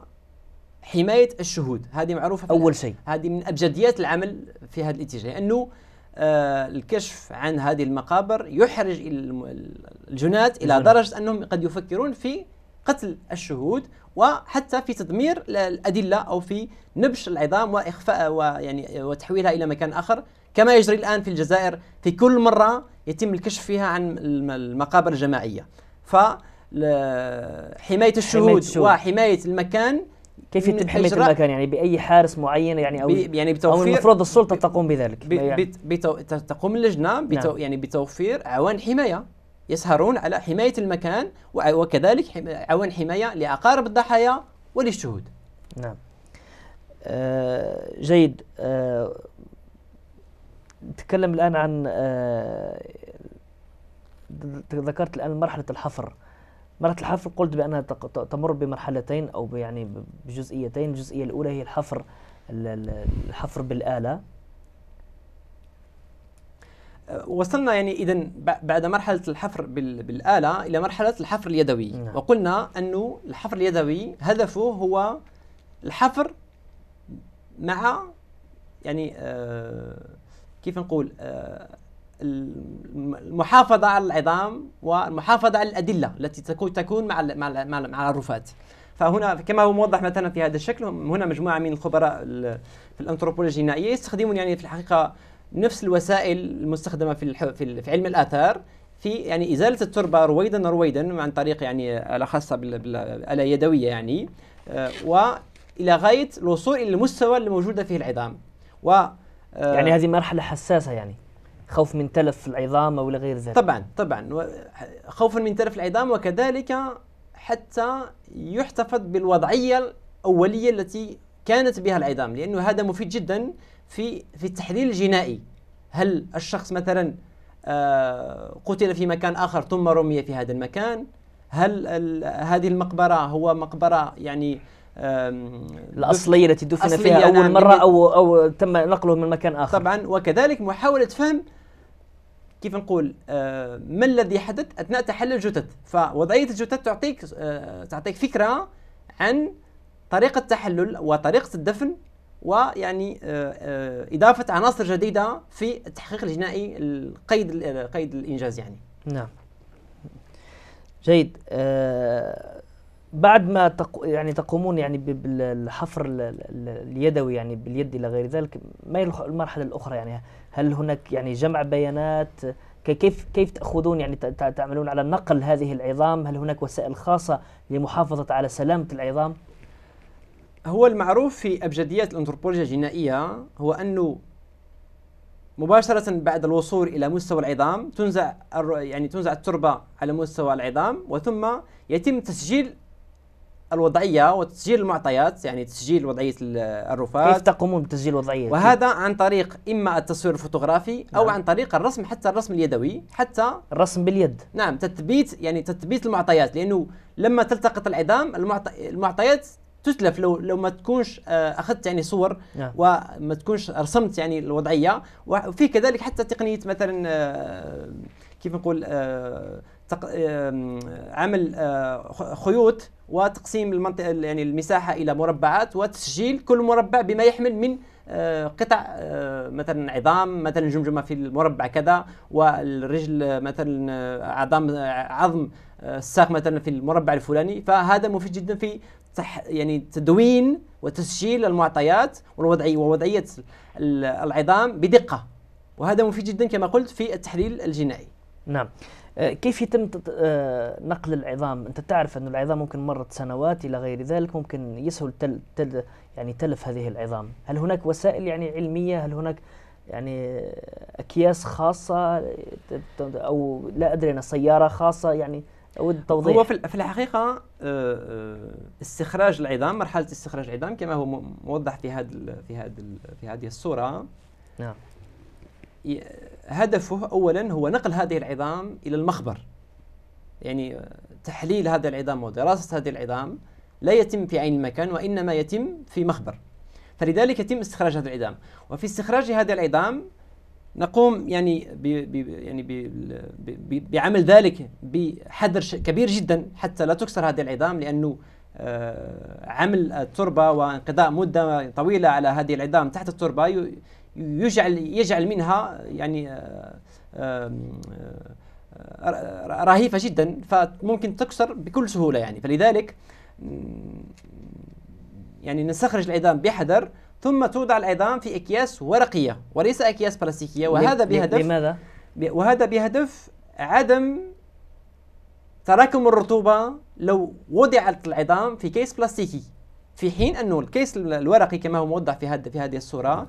حمايه الشهود هذه معروفه اول شيء هذه من ابجديات العمل في هذا الاتجاه لانه آه الكشف عن هذه المقابر يحرج الجنات الى درجه انهم قد يفكرون في قتل الشهود وحتى في تدمير الادله او في نبش العظام واخفاء ويعني وتحويلها الى مكان اخر كما يجري الان في الجزائر في كل مره يتم الكشف فيها عن المقابر الجماعيه ف حمايه الشهود وحمايه المكان كيف يتم حمايه المكان يعني باي حارس معين يعني او يعني بتوفير او المفروض السلطه تقوم بذلك يعني بي تقوم اللجنه نعم. بتو نعم. يعني بتوفير عوان حمايه يسهرون على حمايه المكان وكذلك عوان حمايه لاقارب الضحايا وللشهود نعم آه جيد آه نتكلم الان عن آه ذكرت الان مرحله الحفر مرحله الحفر قلت بانها تمر بمرحلتين او يعني بجزئيتين الجزئيه الاولى هي الحفر الحفر بالاله أه، وصلنا يعني اذا بعد مرحله الحفر بالاله الى مرحله الحفر اليدوي نعم. وقلنا انه الحفر اليدوي هدفه هو الحفر مع يعني آه كيف نقول آه المحافظه على العظام والمحافظه على الادله التي تكون تكون مع مع مع, الرفات فهنا كما هو موضح مثلا في هذا الشكل هنا مجموعه من الخبراء في الانثروبولوجيا الجنائيه يستخدمون يعني في الحقيقه نفس الوسائل المستخدمه في في علم الاثار في يعني ازاله التربه رويدا رويدا عن طريق يعني اله خاصه بالاله يدويه يعني آه، والى غايه الوصول الى المستوى الموجودة فيه العظام و آه، يعني هذه مرحله حساسه يعني خوف من تلف العظام او غير ذلك طبعا طبعا خوفا من تلف العظام وكذلك حتى يحتفظ بالوضعيه الاوليه التي كانت بها العظام لانه هذا مفيد جدا في في التحليل الجنائي هل الشخص مثلا آه، قتل في مكان اخر ثم رمي في هذا المكان هل هذه المقبره هو مقبره يعني الاصليه التي دفن فيها اول نعم، مره او او تم نقله من مكان اخر طبعا وكذلك محاوله فهم كيف نقول آه، ما الذي حدث اثناء تحلل الجثث فوضعيه الجثث تعطيك آه، تعطيك فكره عن طريقه التحلل وطريقه الدفن ويعني آه، اضافه عناصر جديده في التحقيق الجنائي القيد قيد الانجاز يعني نعم جيد أه بعد ما تق... يعني تقومون يعني بالحفر اليدوي يعني باليد الى غير ذلك ما هي المرحله الاخرى يعني هل هناك يعني جمع بيانات كيف كيف تاخذون يعني تعملون على نقل هذه العظام هل هناك وسائل خاصه لمحافظه على سلامه العظام هو المعروف في ابجديات الانثروبولوجيا الجنائيه هو انه مباشرة بعد الوصول إلى مستوى العظام تنزع يعني تنزع التربة على مستوى العظام وثم يتم تسجيل الوضعيه وتسجيل المعطيات يعني تسجيل وضعيه الرفات كيف تقومون بتسجيل الوضعيه وهذا عن طريق اما التصوير الفوتوغرافي او نعم. عن طريق الرسم حتى الرسم اليدوي حتى الرسم باليد نعم تثبيت يعني تثبيت المعطيات لانه لما تلتقط العظام المعطيات تتلف لو لو ما تكونش آه، اخذت يعني صور نعم. وما تكونش رسمت يعني الوضعيه وفي كذلك حتى تقنيه مثلا آه، كيف نقول آه، عمل آه، خيوط وتقسيم المنطقه يعني المساحه الى مربعات وتسجيل كل مربع بما يحمل من آه، قطع آه، مثلا عظام مثلا جمجمه في المربع كذا والرجل مثلا عظام عظم الساق مثلا في المربع الفلاني فهذا مفيد جدا في يعني تدوين وتسجيل المعطيات والوضعيه ووضعيه العظام بدقه وهذا مفيد جدا كما قلت في التحليل الجنائي نعم آه، كيف يتم آه، نقل العظام انت تعرف ان العظام ممكن مرت سنوات الى غير ذلك ممكن يسهل تل تل يعني تلف هذه العظام هل هناك وسائل يعني علميه هل هناك يعني اكياس خاصه او لا ادري انا سياره خاصه يعني اود توضيح هو في الحقيقه آه، استخراج العظام مرحله استخراج العظام كما هو موضح في هذا في هذا في هذه الصوره نعم هدفه اولا هو نقل هذه العظام الى المخبر يعني تحليل هذا العظام ودراسه هذه العظام لا يتم في عين المكان وانما يتم في مخبر فلذلك يتم استخراج هذه العظام وفي استخراج هذه العظام نقوم يعني بـ بـ يعني بـ بـ بعمل ذلك بحذر كبير جدا حتى لا تكسر هذه العظام لانه آه، عمل التربه وانقضاء مده طويله على هذه العظام تحت التربه يجعل يجعل منها يعني آه، آه، آه، رهيفه جدا فممكن تكسر بكل سهوله يعني فلذلك يعني نستخرج العظام بحذر ثم توضع العظام في اكياس ورقيه وليس اكياس بلاستيكيه وهذا بهدف لماذا؟ وهذا بهدف عدم تراكم الرطوبه لو وضعت العظام في كيس بلاستيكي في حين انه الكيس الورقي كما هو موضح في هذه في هذه الصوره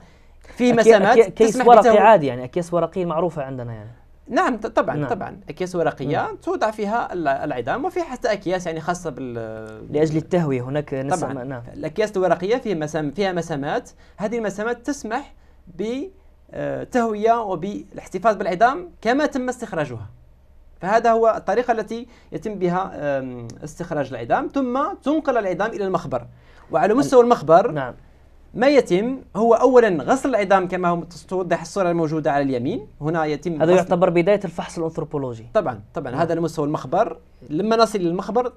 في مسامات كيس ورقي عادي يعني اكياس ورقيه معروفه عندنا يعني نعم طبعا نعم. طبعا اكياس ورقيه نعم. توضع فيها العظام وفي حتى اكياس يعني خاصه بال لاجل التهويه هناك نسمة طبعا نعم. الاكياس الورقيه فيها مسام فيها مسامات هذه المسامات تسمح بتهويه آه، وبالاحتفاظ بالعظام كما تم استخراجها فهذا هو الطريقه التي يتم بها استخراج العظام ثم تنقل العظام الى المخبر وعلى مستوى المخبر نعم. ما يتم هو اولا غسل العظام كما هو توضح الصوره الموجوده على اليمين هنا يتم هذا يعتبر بدايه الفحص الانثروبولوجي طبعا طبعا هذا المستوى مستوى المخبر لما نصل للمخبر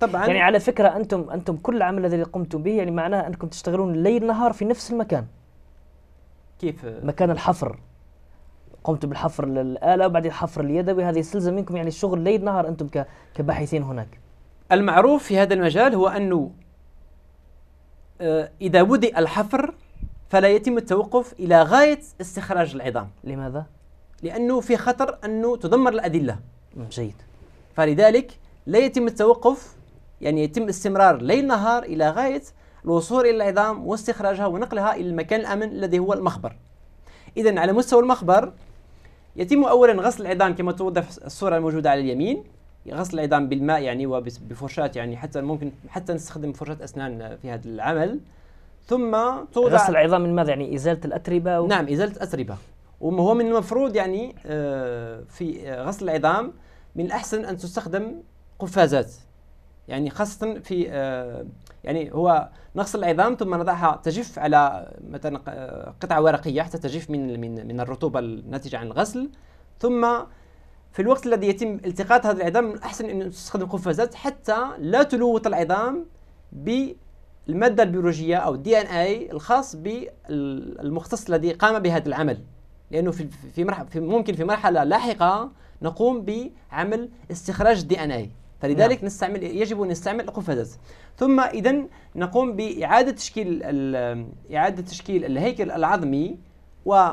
طبعا يعني على فكره انتم انتم كل العمل الذي قمتم به يعني معناه انكم تشتغلون ليل نهار في نفس المكان كيف مكان الحفر قمتم بالحفر للاله وبعد الحفر اليدوي هذه يستلزم منكم يعني الشغل ليل نهار انتم كباحثين هناك المعروف في هذا المجال هو انه آه، إذا بدأ الحفر فلا يتم التوقف إلى غاية استخراج العظام لماذا؟ لأنه في خطر أنه تدمر الأدلة جيد فلذلك لا يتم التوقف يعني يتم استمرار ليل نهار إلى غاية الوصول إلى العظام واستخراجها ونقلها إلى المكان الأمن الذي هو المخبر إذا على مستوى المخبر يتم أولا غسل العظام كما توضح الصورة الموجودة على اليمين غسل العظام بالماء يعني وبفرشاة يعني حتى ممكن حتى نستخدم فرشاة أسنان في هذا العمل ثم توضع غسل العظام من ماذا يعني إزالة الأتربة و... نعم إزالة الأتربة وهو من المفروض يعني آه، في آه، غسل العظام من الأحسن أن تستخدم قفازات يعني خاصة في آه، يعني هو نغسل العظام ثم نضعها تجف على مثلا قطعة ورقية حتى تجف من من من الرطوبة الناتجة عن الغسل ثم في الوقت الذي يتم التقاط هذا العظام من الأحسن أن تستخدم قفازات حتى لا تلوث العظام بالمادة البيولوجية أو الدي إن أي الخاص بالمختص الذي قام بهذا العمل لأنه في في مرحلة في ممكن في مرحلة لاحقة نقوم بعمل استخراج الدي إن أي فلذلك نعم. نستعمل يجب ان نستعمل القفازات ثم اذا نقوم باعاده تشكيل اعاده تشكيل الهيكل العظمي و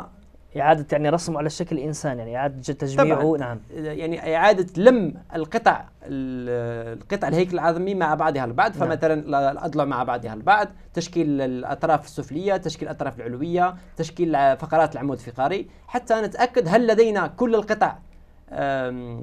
إعادة يعني رسمه على شكل إنسان يعني إعادة تجميعه نعم يعني إعادة لم القطع القطع الهيكل العظمي مع بعضها البعض نعم. فمثلا الأضلع مع بعضها البعض تشكيل الأطراف السفلية تشكيل الأطراف العلوية تشكيل فقرات العمود الفقري حتى نتأكد هل لدينا كل القطع آه،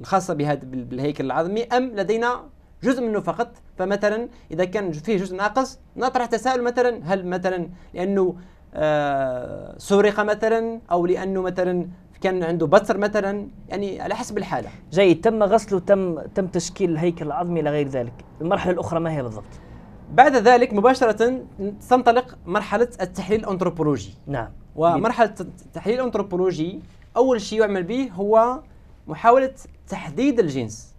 الخاصة بهذا بالهيكل العظمي أم لدينا جزء منه فقط فمثلا اذا كان فيه جزء ناقص نطرح تساؤل مثلا هل مثلا لانه آه، سرق مثلا او لانه مثلا كان عنده بصر مثلا يعني على حسب الحاله جيد تم غسله تم تم تشكيل الهيكل العظمي الى غير ذلك المرحله الاخرى ما هي بالضبط بعد ذلك مباشره تنطلق مرحله التحليل الانثروبولوجي نعم ومرحله التحليل الانثروبولوجي اول شيء يعمل به هو محاوله تحديد الجنس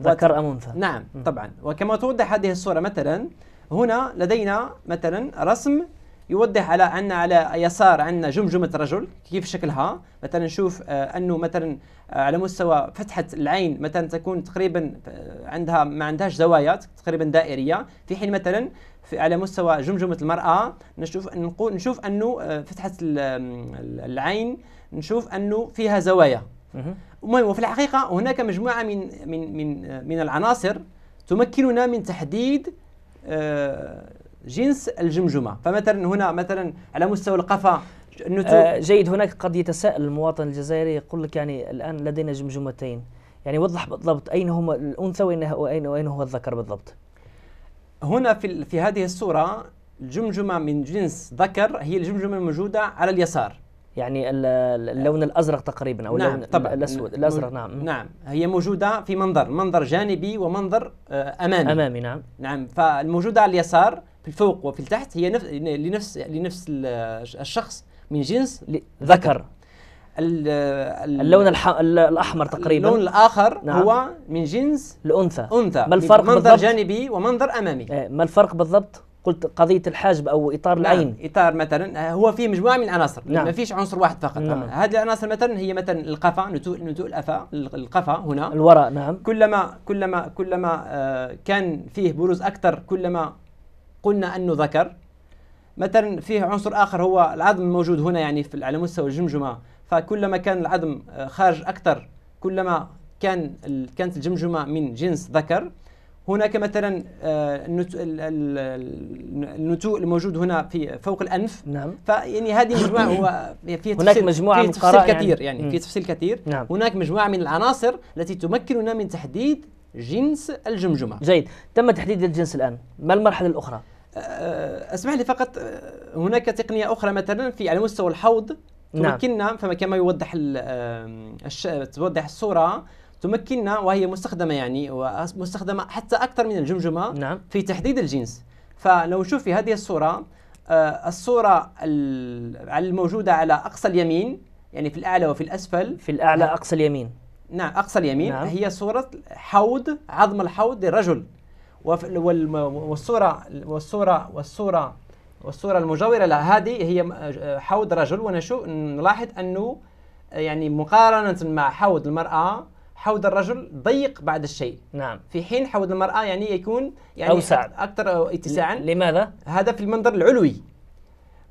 ذكر ام انثى نعم م. طبعا وكما توضح هذه الصوره مثلا هنا لدينا مثلا رسم يوضح على عندنا على يسار عندنا جمجمه رجل كيف شكلها مثلا نشوف آه، انه مثلا آه، على مستوى فتحه العين مثلا تكون تقريبا آه، عندها ما عندهاش زوايا تقريبا دائريه في حين مثلا في على مستوى جمجمه المراه نشوف نقول نشوف انه فتحه العين نشوف انه فيها زوايا المهم وفي الحقيقه هناك مجموعه من من من من العناصر تمكننا من تحديد جنس الجمجمه فمثلا هنا مثلا على مستوى القفا آه جيد هناك قد يتساءل المواطن الجزائري يقول لك يعني الان لدينا جمجمتين يعني وضح بالضبط اين هما الانثى واين واين هو الذكر بالضبط هنا في في هذه الصوره الجمجمه من جنس ذكر هي الجمجمه الموجوده على اليسار يعني اللون الازرق تقريبا او نعم اللون طبعا الاسود الازرق نعم نعم هي موجوده في منظر منظر جانبي ومنظر آه، امامي امامي نعم نعم فالموجوده على اليسار في الفوق وفي التحت هي نفس لنفس لنفس الشخص من جنس ذكر اللون الح... الاحمر تقريبا اللون الاخر نعم. هو من جنس الانثى انثى ما الفرق منظر بالضبط؟ جانبي ومنظر امامي إيه، ما الفرق بالضبط قلت قضيه الحاجب او اطار نعم. العين اطار مثلا هو فيه مجموعه من العناصر نعم. ما فيش عنصر واحد فقط نعم. هذه العناصر مثلا هي مثلا القفا نتوء نتوء الافا القفا هنا الوراء نعم كلما كلما كلما آه، كان فيه بروز اكثر كلما قلنا أنه ذكر مثلا فيه عنصر آخر هو العظم الموجود هنا يعني في على مستوى الجمجمة فكلما كان العظم خارج أكثر كلما كان كانت الجمجمة من جنس ذكر هناك مثلا آه، النتوء الموجود هنا في فوق الانف نعم فيعني هذه مجموعه هو فيها هناك مجموعه فيه تفصيل كثير يعني, في تفصيل كثير نعم. هناك مجموعه من العناصر التي تمكننا من تحديد جنس الجمجمه جيد تم تحديد الجنس الان ما المرحله الاخرى آه، اسمح لي فقط آه، هناك تقنيه اخرى مثلا في على مستوى الحوض نعم. تمكننا نعم. فما كما يوضح الش... توضح الصوره تمكننا وهي مستخدمه يعني ومستخدمه حتى اكثر من الجمجمه نعم. في تحديد الجنس فلو نشوف في هذه الصوره آه، الصوره الموجوده على اقصى اليمين يعني في الاعلى وفي الاسفل في الاعلى نعم. اقصى اليمين نعم اقصى اليمين نعم. هي صوره حوض عظم الحوض للرجل والصورة والصورة والصورة والصورة المجاورة لها هذه هي حوض رجل ونشو نلاحظ أنه يعني مقارنة مع حوض المرأة حوض الرجل ضيق بعض الشيء نعم في حين حوض المرأة يعني يكون يعني أوسع أكثر اتساعا لماذا؟ هذا في المنظر العلوي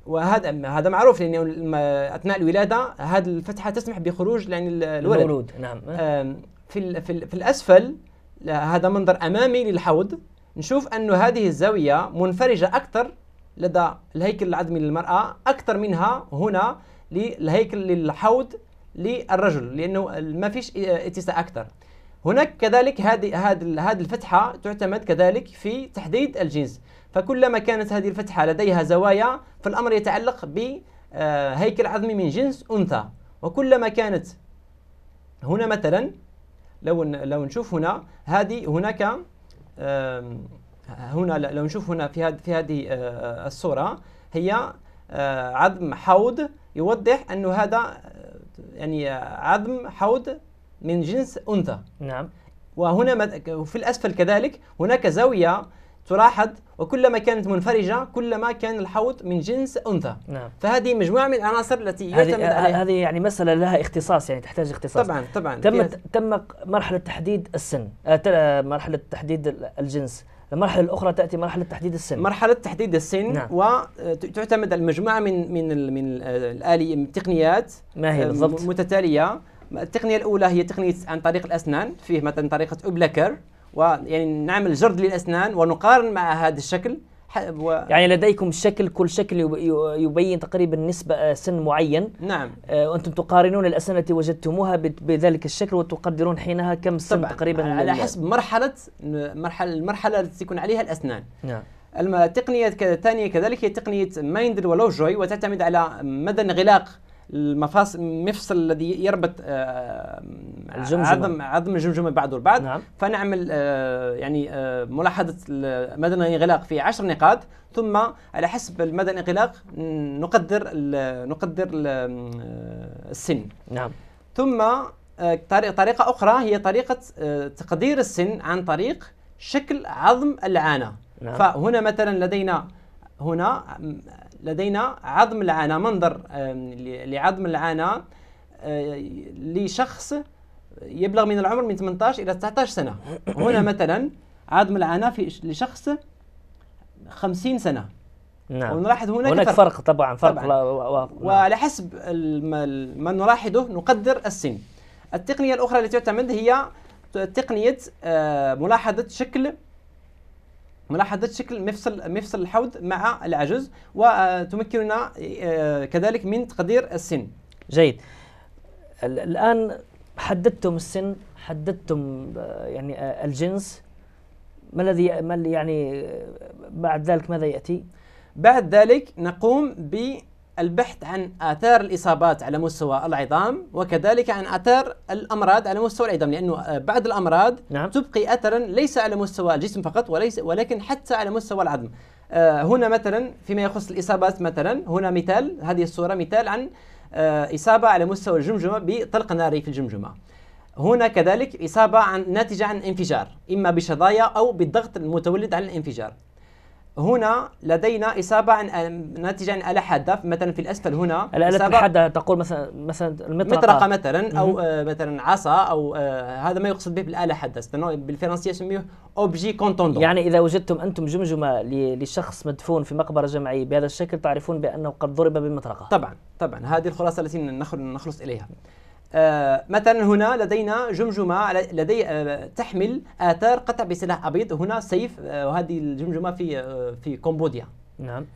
وهذا هذا معروف لأن أثناء الولادة هذه الفتحة تسمح بخروج يعني الولد الولود نعم في في الأسفل هذا منظر امامي للحوض نشوف انه هذه الزاويه منفرجه اكثر لدى الهيكل العظمي للمراه اكثر منها هنا للهيكل للحوض للرجل لانه ما فيش اتساع اكثر هناك كذلك هذه هذه هذه الفتحه تعتمد كذلك في تحديد الجنس فكلما كانت هذه الفتحه لديها زوايا فالامر يتعلق بهيكل آه، عظمي من جنس انثى وكلما كانت هنا مثلا لو لو نشوف هنا هذه هناك هنا لو نشوف هنا في هذه في هذه الصوره هي عظم حوض يوضح انه هذا يعني عظم حوض من جنس انثى نعم وهنا في الاسفل كذلك هناك زاويه تلاحظ وكلما كانت منفرجة كلما كان الحوض من جنس أنثى نعم. فهذه مجموعة من العناصر التي يعتمد عليها هذه يعني مسألة لها اختصاص يعني تحتاج اختصاص طبعا طبعا تم تم مرحلة تحديد السن آه، آه، مرحلة تحديد الجنس المرحلة الأخرى تأتي مرحلة تحديد السن مرحلة تحديد السن نعم. وتعتمد آه، المجموعة من من من الآلي التقنيات ما هي بالضبط متتالية التقنية الأولى هي تقنية عن طريق الأسنان فيه مثلا طريقة أوبلاكر ويعني نعمل جرد للاسنان ونقارن مع هذا الشكل و... يعني لديكم شكل كل شكل يبين تقريبا نسبة آه، سن معين نعم آه، وأنتم تقارنون الأسنان التي وجدتموها بذلك الشكل وتقدرون حينها كم سن تقريبا على حسب مرحلة مرحلة المرحلة التي تكون عليها الأسنان نعم التقنية الثانية كذلك هي تقنية مايندل ولوجوي وتعتمد على مدى انغلاق المفاصل المفصل الذي يربط آه، الجمجمة. عظم عظم الجمجمه بعضه البعض نعم. فنعمل آه، يعني آه، ملاحظه مدى الانغلاق في 10 نقاط ثم على حسب المدى الانغلاق نقدر الـ نقدر الـ السن نعم ثم طريقه اخرى هي طريقه تقدير السن عن طريق شكل عظم العانه نعم. فهنا مثلا لدينا هنا لدينا عظم العانة منظر لعظم العانة آه، لشخص يبلغ من العمر من 18 إلى 19 سنة هنا مثلا عظم العانة في لشخص 50 سنة نعم ونلاحظ هناك, هناك فرق, فرق طبعا فرق طبعاً. لا و... نعم. وعلى حسب ما نلاحظه نقدر السن التقنية الأخرى التي تعتمد هي تقنية آه، ملاحظة شكل ملاحظة شكل مفصل مفصل الحوض مع العجز وتمكننا آه، كذلك من تقدير السن. جيد. الآن حددتم السن، حددتم آه، يعني آه، الجنس ما الذي ما يعني بعد ذلك ماذا يأتي؟ بعد ذلك نقوم ب البحث عن آثار الإصابات على مستوى العظام وكذلك عن آثار الأمراض على مستوى العظام لأنه آه، بعض الأمراض نعم. تبقي أثرا ليس على مستوى الجسم فقط وليس ولكن حتى على مستوى العظم آه، هنا مثلا فيما يخص الإصابات مثلا هنا مثال هذه الصورة مثال عن آه، إصابة على مستوى الجمجمة بطلق ناري في الجمجمة هنا كذلك إصابة عن ناتجة عن انفجار إما بشظايا أو بالضغط المتولد عن الانفجار هنا لدينا إصابة عن آه، ناتجة عن آلة حادة مثلا في الأسفل هنا الآلة الحادة تقول مثلا مثلا المطرقة مطرقة مثلا أو آه، مثلا عصا أو آه، هذا ما يقصد به بالآلة حادة بالفرنسية يسميه أوبجي كونتوندون يعني إذا وجدتم أنتم جمجمة لشخص مدفون في مقبرة جمعية بهذا الشكل تعرفون بأنه قد ضرب بمطرقة طبعا طبعا هذه الخلاصة التي نخلص إليها آه، مثلا هنا لدينا جمجمة لدي آه، تحمل آثار قطع بسلاح أبيض هنا سيف آه، وهذه الجمجمة في في كمبوديا نعم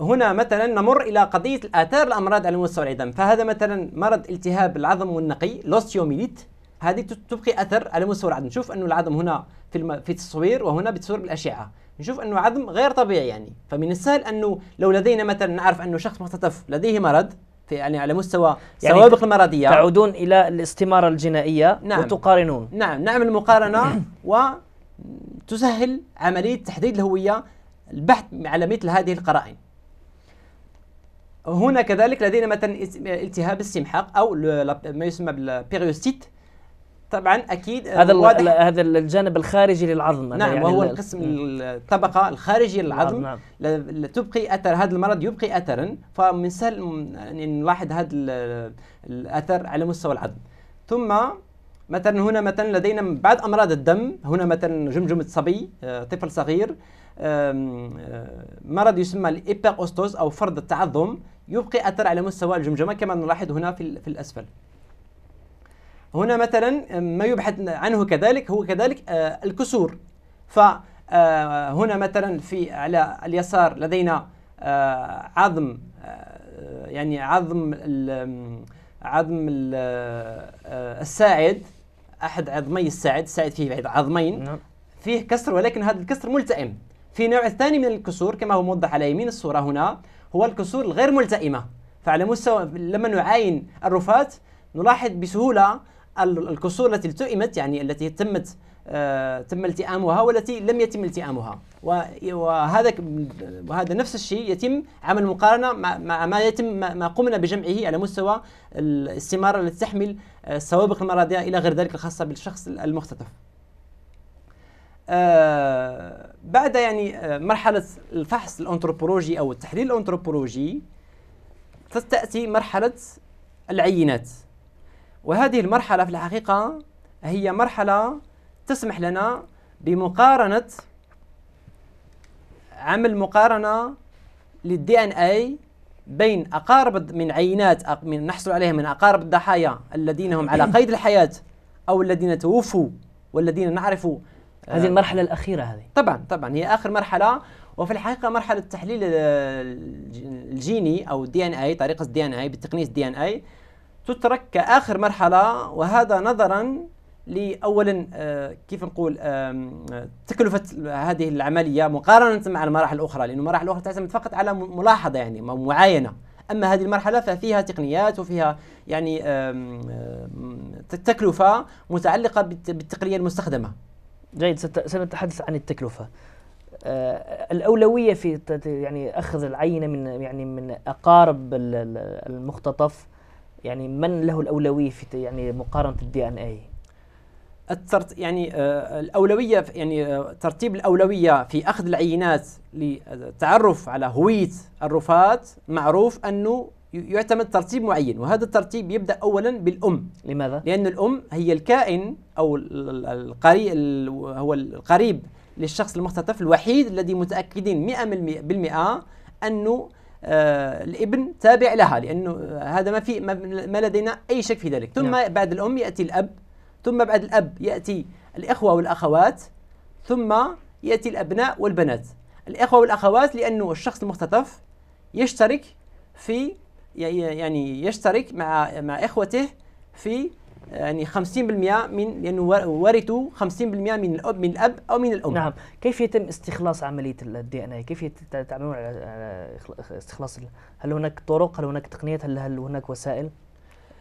هنا مثلا نمر الى قضيه الاثار الامراض على مستوى العظام فهذا مثلا مرض التهاب العظم والنقي لوستيوميليت هذه تبقي اثر على مستوى العظم نشوف انه العظم هنا في الم... في التصوير وهنا بتصوير بالاشعه نشوف انه عظم غير طبيعي يعني فمن السهل انه لو لدينا مثلا نعرف انه شخص مختطف لديه مرض في يعني على مستوى يعني سوابق المرضيه تعودون الى الاستماره الجنائيه نعم وتقارنون نعم نعمل مقارنه وتسهل عمليه تحديد الهويه البحث على مثل هذه القرائن هنا كذلك لدينا مثلا التهاب السمحاق او ما يسمى بالبيريوستيت طبعا اكيد هذا هذا الجانب الخارجي للعظم نعم يعني وهو القسم الطبقه الخارجيه نعم، للعظم نعم. تبقي اثر هذا المرض يبقي اثرا فمن سهل ان نلاحظ هذا الاثر على مستوى العظم ثم مثلا هنا مثلا لدينا بعض امراض الدم هنا مثلا جمجمه صبي آه، طفل صغير آه، مرض يسمى الايبر او فرض التعظم يبقي اثر على مستوى الجمجمه كما نلاحظ هنا في الاسفل هنا مثلا ما يبحث عنه كذلك هو كذلك آه، الكسور فهنا آه، مثلا في على اليسار لدينا آه، عظم يعني عظم عظم الساعد احد عظمي الساعد الساعد فيه عظمين نعم. فيه كسر ولكن هذا الكسر ملتئم في نوع ثاني من الكسور كما هو موضح على يمين الصوره هنا هو الكسور الغير ملتئمه فعلى مستوى لما نعاين الرفات نلاحظ بسهوله الكسور التي التئمت يعني التي تمت آه، تم التئامها والتي لم يتم التئامها وهذا وهذا نفس الشيء يتم عمل مقارنه مع ما يتم ما قمنا بجمعه على مستوى الاستماره التي تحمل السوابق آه، المرضيه الى غير ذلك الخاصه بالشخص المختطف. آه، بعد يعني مرحله الفحص الانثروبولوجي او التحليل الانثروبولوجي تاتي مرحله العينات وهذه المرحلة في الحقيقة هي مرحلة تسمح لنا بمقارنة عمل مقارنة للدي ان اي بين اقارب من عينات من نحصل عليها من اقارب الضحايا الذين هم على قيد الحياة او الذين توفوا والذين نعرف آه، هذه المرحلة الأخيرة هذه طبعا طبعا هي آخر مرحلة وفي الحقيقة مرحلة تحليل الجيني أو الدي إن أي طريقة الدي إن أي بتقنية الدي إن أي تترك كآخر مرحلة وهذا نظرا لأولا آه، كيف نقول آه، تكلفة هذه العملية مقارنة مع المراحل الأخرى لأن المراحل الأخرى تعتمد فقط على ملاحظة يعني معاينة اما هذه المرحله ففيها تقنيات وفيها يعني تكلفه متعلقه بالتقنيه المستخدمه. جيد سنتحدث عن التكلفه. آه، الاولويه في يعني اخذ العينه من يعني من اقارب المختطف يعني من له الاولويه في يعني مقارنه الدي ان اي الترت يعني آه، الاولويه يعني آه، ترتيب الاولويه في اخذ العينات للتعرف على هويه الرفات معروف انه يعتمد ترتيب معين وهذا الترتيب يبدا اولا بالام لماذا لان الام هي الكائن او القريب هو القريب للشخص المختطف الوحيد الذي متاكدين 100% انه آه، الابن تابع لها لانه هذا ما في ما لدينا اي شك في ذلك ثم نعم. بعد الام ياتي الاب ثم بعد الاب ياتي الاخوه والاخوات ثم ياتي الابناء والبنات الاخوه والاخوات لانه الشخص المختطف يشترك في يعني يشترك مع مع اخوته في يعني 50% من لانه يعني ورثوا 50% من الاب من الاب او من الام نعم كيف يتم استخلاص عمليه الدي ان اي كيف تعملون على استخلاص هل هناك طرق هل هناك تقنيات هل, هل هناك وسائل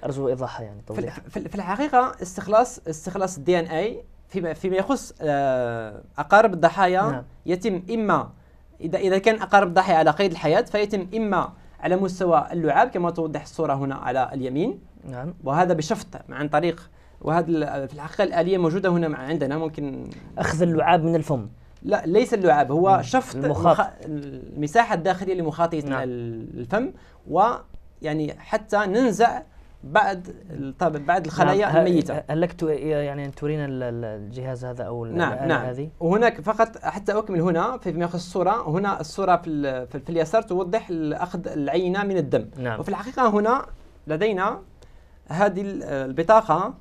ارجو ايضاحها يعني توضيح في الحقيقه استخلاص استخلاص الدي ان اي فيما فيما يخص آه، اقارب الضحايا نعم. يتم اما اذا اذا كان اقارب الضحايا على قيد الحياه فيتم اما على مستوى اللعاب كما توضح الصوره هنا على اليمين نعم وهذا بشفط عن طريق وهذا في الحقيقه الاليه موجوده هنا مع عندنا ممكن اخذ اللعاب من الفم لا ليس اللعاب هو شفط المخاط. المخ... المساحه الداخليه لمخاطيه نعم. الفم ويعني حتى ننزع بعد طب بعد نعم. الخلايا نعم. الميته هل لك يعني ان تورينا الجهاز هذا او نعم نعم هذه وهناك فقط حتى اكمل هنا فيما يخص الصوره هنا الصوره في, في اليسار توضح اخذ العينه من الدم نعم. وفي الحقيقه هنا لدينا هذه البطاقة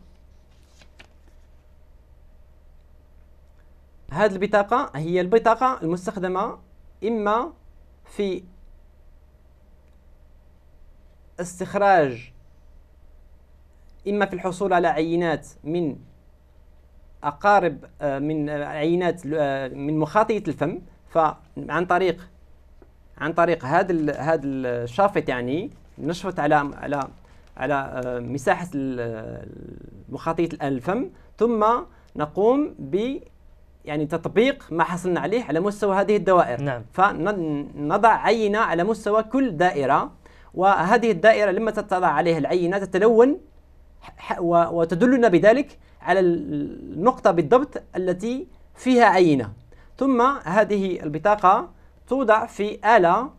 هذه البطاقة هي البطاقة المستخدمة إما في استخراج إما في الحصول على عينات من أقارب آه، من عينات آه، من مخاطية الفم فعن طريق عن طريق هذا هذا الشافط يعني نشفط على على على آه، مساحة آه، مخاطية الفم ثم نقوم ب يعني تطبيق ما حصلنا عليه على مستوى هذه الدوائر نعم. فنضع عينة على مستوى كل دائرة وهذه الدائرة لما تتضع عليها العينة تتلون وتدلنا بذلك على النقطة بالضبط التي فيها عينة ثم هذه البطاقة توضع في آلة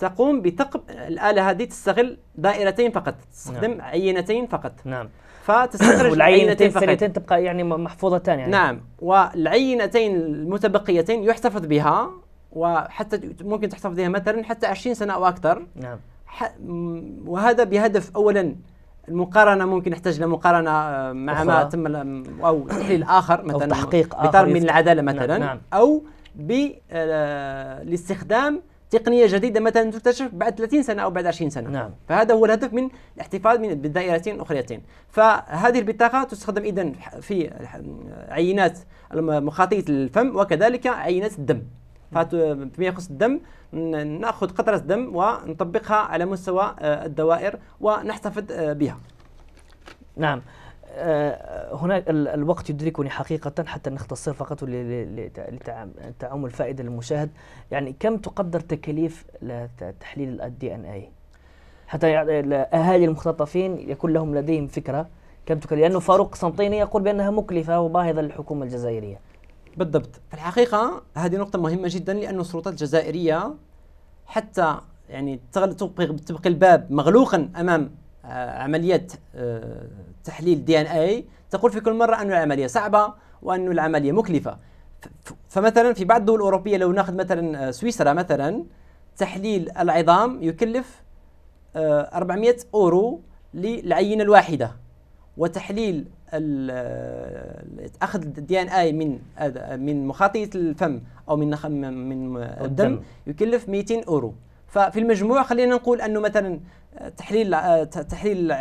تقوم بثقب الآلة هذه تستغل دائرتين فقط تستخدم نعم. عينتين فقط نعم فتستخرج والعينتين فقط تبقى يعني محفوظتان يعني نعم والعينتين المتبقيتين يحتفظ بها وحتى ممكن تحتفظ بها مثلا حتى 20 سنة أو أكثر نعم وهذا بهدف أولا المقارنه ممكن نحتاج لمقارنه آه، مع أخرى. ما تم او تحليل اخر مثلا أو تحقيق اخر من العداله نعم، مثلا نعم. نعم. او بالاستخدام آه، تقنيه جديده مثلا تكتشف بعد 30 سنه او بعد 20 سنه نعم. فهذا هو الهدف من الاحتفاظ من بالدائرتين الاخريتين فهذه البطاقه تستخدم اذا في عينات مخاطيه الفم وكذلك عينات الدم فيما يخص الدم ناخذ قطره دم ونطبقها على مستوى الدوائر ونحتفظ بها نعم آه، هناك الوقت يدركني حقيقة حتى نختصر فقط لتعم الفائدة للمشاهد يعني كم تقدر تكاليف تحليل الدي ان اي حتى أهالي المختطفين يكون لهم لديهم فكرة كم تكلف لأنه فاروق قسنطيني يقول بأنها مكلفة وباهظة للحكومة الجزائرية بالضبط في الحقيقة هذه نقطة مهمة جدا لأن السلطات الجزائرية حتى يعني تبقي الباب مغلوقا أمام آه، عمليات آه، تحليل دي ان اي تقول في كل مره أن العمليه صعبه وأن العمليه مكلفه فمثلا في بعض الدول الاوروبيه لو ناخذ مثلا آه، سويسرا مثلا تحليل العظام يكلف 400 آه، اورو للعينه الواحده وتحليل آه، اخذ الدي ان اي من من مخاطيه الفم او من من الدم يكلف 200 اورو ففي المجموع خلينا نقول انه مثلا تحليل تحليل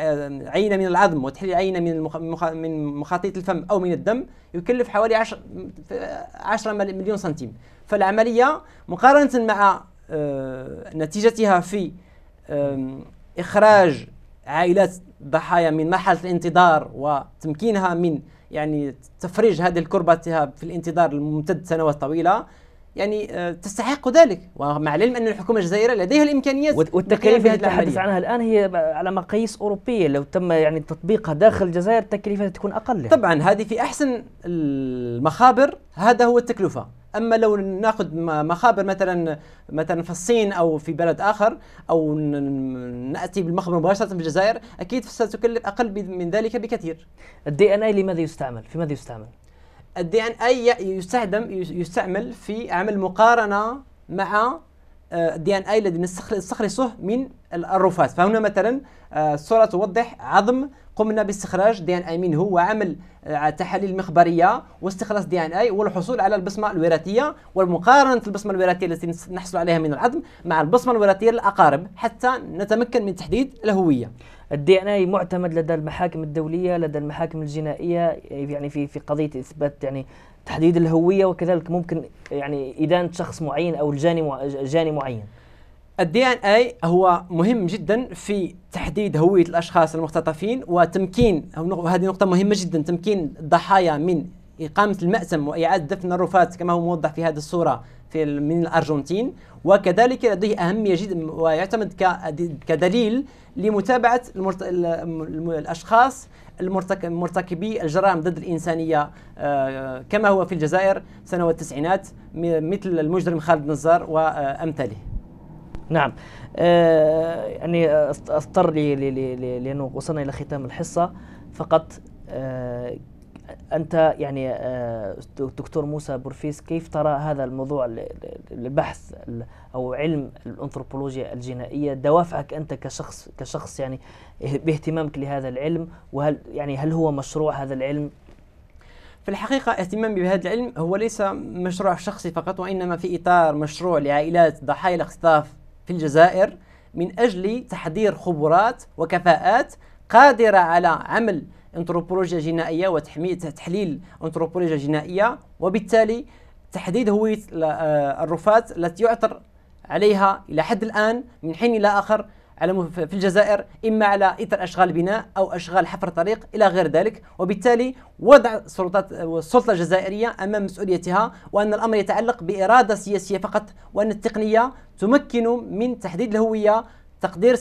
عينه من العظم وتحليل عينه من من مخاطيط الفم او من الدم يكلف حوالي 10 10 مليون سنتيم فالعمليه مقارنه مع آه، نتيجتها في اخراج عائلات ضحايا من مرحله الانتظار وتمكينها من يعني تفريج هذه الكربتها في الانتظار الممتد سنوات طويله يعني آه، تستحق ذلك ومع العلم ان الحكومه الجزائريه لديها الامكانيات والتكاليف التي تتحدث عنها الان هي على مقاييس اوروبيه لو تم يعني تطبيقها داخل الجزائر التكلفه تكون اقل طبعا هذه في احسن المخابر هذا هو التكلفه اما لو ناخذ مخابر مثلا مثلا في الصين او في بلد اخر او ناتي بالمخبر مباشره في الجزائر اكيد ستكلف اقل من ذلك بكثير الدي ان اي لماذا يستعمل في ماذا يستعمل الدي ان اي يستخدم يستعمل في عمل مقارنه مع الدي آه، إيه ان اي الذي نستخلصه من الرفات فهنا مثلا آه، الصوره توضح عظم قمنا باستخراج دي ان اي منه وعمل آه، تحاليل مخبريه واستخلاص دي ان اي والحصول على البصمه الوراثيه ومقارنه البصمه الوراثيه التي نحصل عليها من العظم مع البصمه الوراثيه للاقارب حتى نتمكن من تحديد الهويه الدي ان اي معتمد لدى المحاكم الدوليه لدى المحاكم الجنائيه يعني في في قضيه اثبات يعني تحديد الهويه وكذلك ممكن يعني ادانه شخص معين او الجاني جاني معين الدي ان اي هو مهم جدا في تحديد هويه الاشخاص المختطفين وتمكين هذه نقطه مهمه جدا تمكين الضحايا من اقامه المأسم واعاده دفن الرفات كما هو موضح في هذه الصوره في من الأرجنتين وكذلك لديه أهمية جدا ويعتمد كدليل لمتابعة الأشخاص مرتكبي الجرائم ضد الإنسانية آه، كما هو في الجزائر سنوات التسعينات مثل المجرم خالد نزار وأمثاله نعم آه، يعني أضطر لأنه وصلنا إلى ختام الحصة فقط آه، انت يعني آه، دكتور موسى بورفيس كيف ترى هذا الموضوع البحث او علم الانثروبولوجيا الجنائيه دوافعك انت كشخص كشخص يعني باهتمامك لهذا العلم وهل يعني هل هو مشروع هذا العلم في الحقيقة اهتمامي بهذا العلم هو ليس مشروع شخصي فقط وإنما في إطار مشروع لعائلات ضحايا الاختطاف في الجزائر من أجل تحضير خبرات وكفاءات قادرة على عمل انثروبولوجيا جنائيه وتحميل تحليل انثروبولوجيا جنائيه وبالتالي تحديد هويه آه، الرفات التي يعثر عليها الى حد الان من حين الى اخر على في الجزائر اما على اثر اشغال بناء او اشغال حفر طريق الى غير ذلك وبالتالي وضع السلطات السلطه الجزائريه امام مسؤوليتها وان الامر يتعلق باراده سياسيه فقط وان التقنيه تمكن من تحديد الهويه تقدير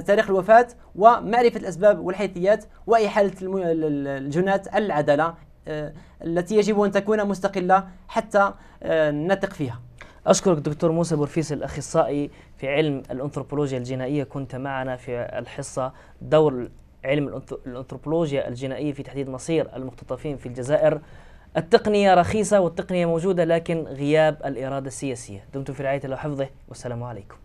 تاريخ الوفاة ومعرفة الأسباب والحيثيات وإحالة الجنات العدالة آه، التي يجب أن تكون مستقلة حتى آه، نثق فيها أشكرك دكتور موسى بورفيس الأخصائي في علم الأنثروبولوجيا الجنائية كنت معنا في الحصة دور علم الأنثروبولوجيا الجنائية في تحديد مصير المختطفين في الجزائر التقنية رخيصة والتقنية موجودة لكن غياب الإرادة السياسية دمتم في رعاية الله وحفظه والسلام عليكم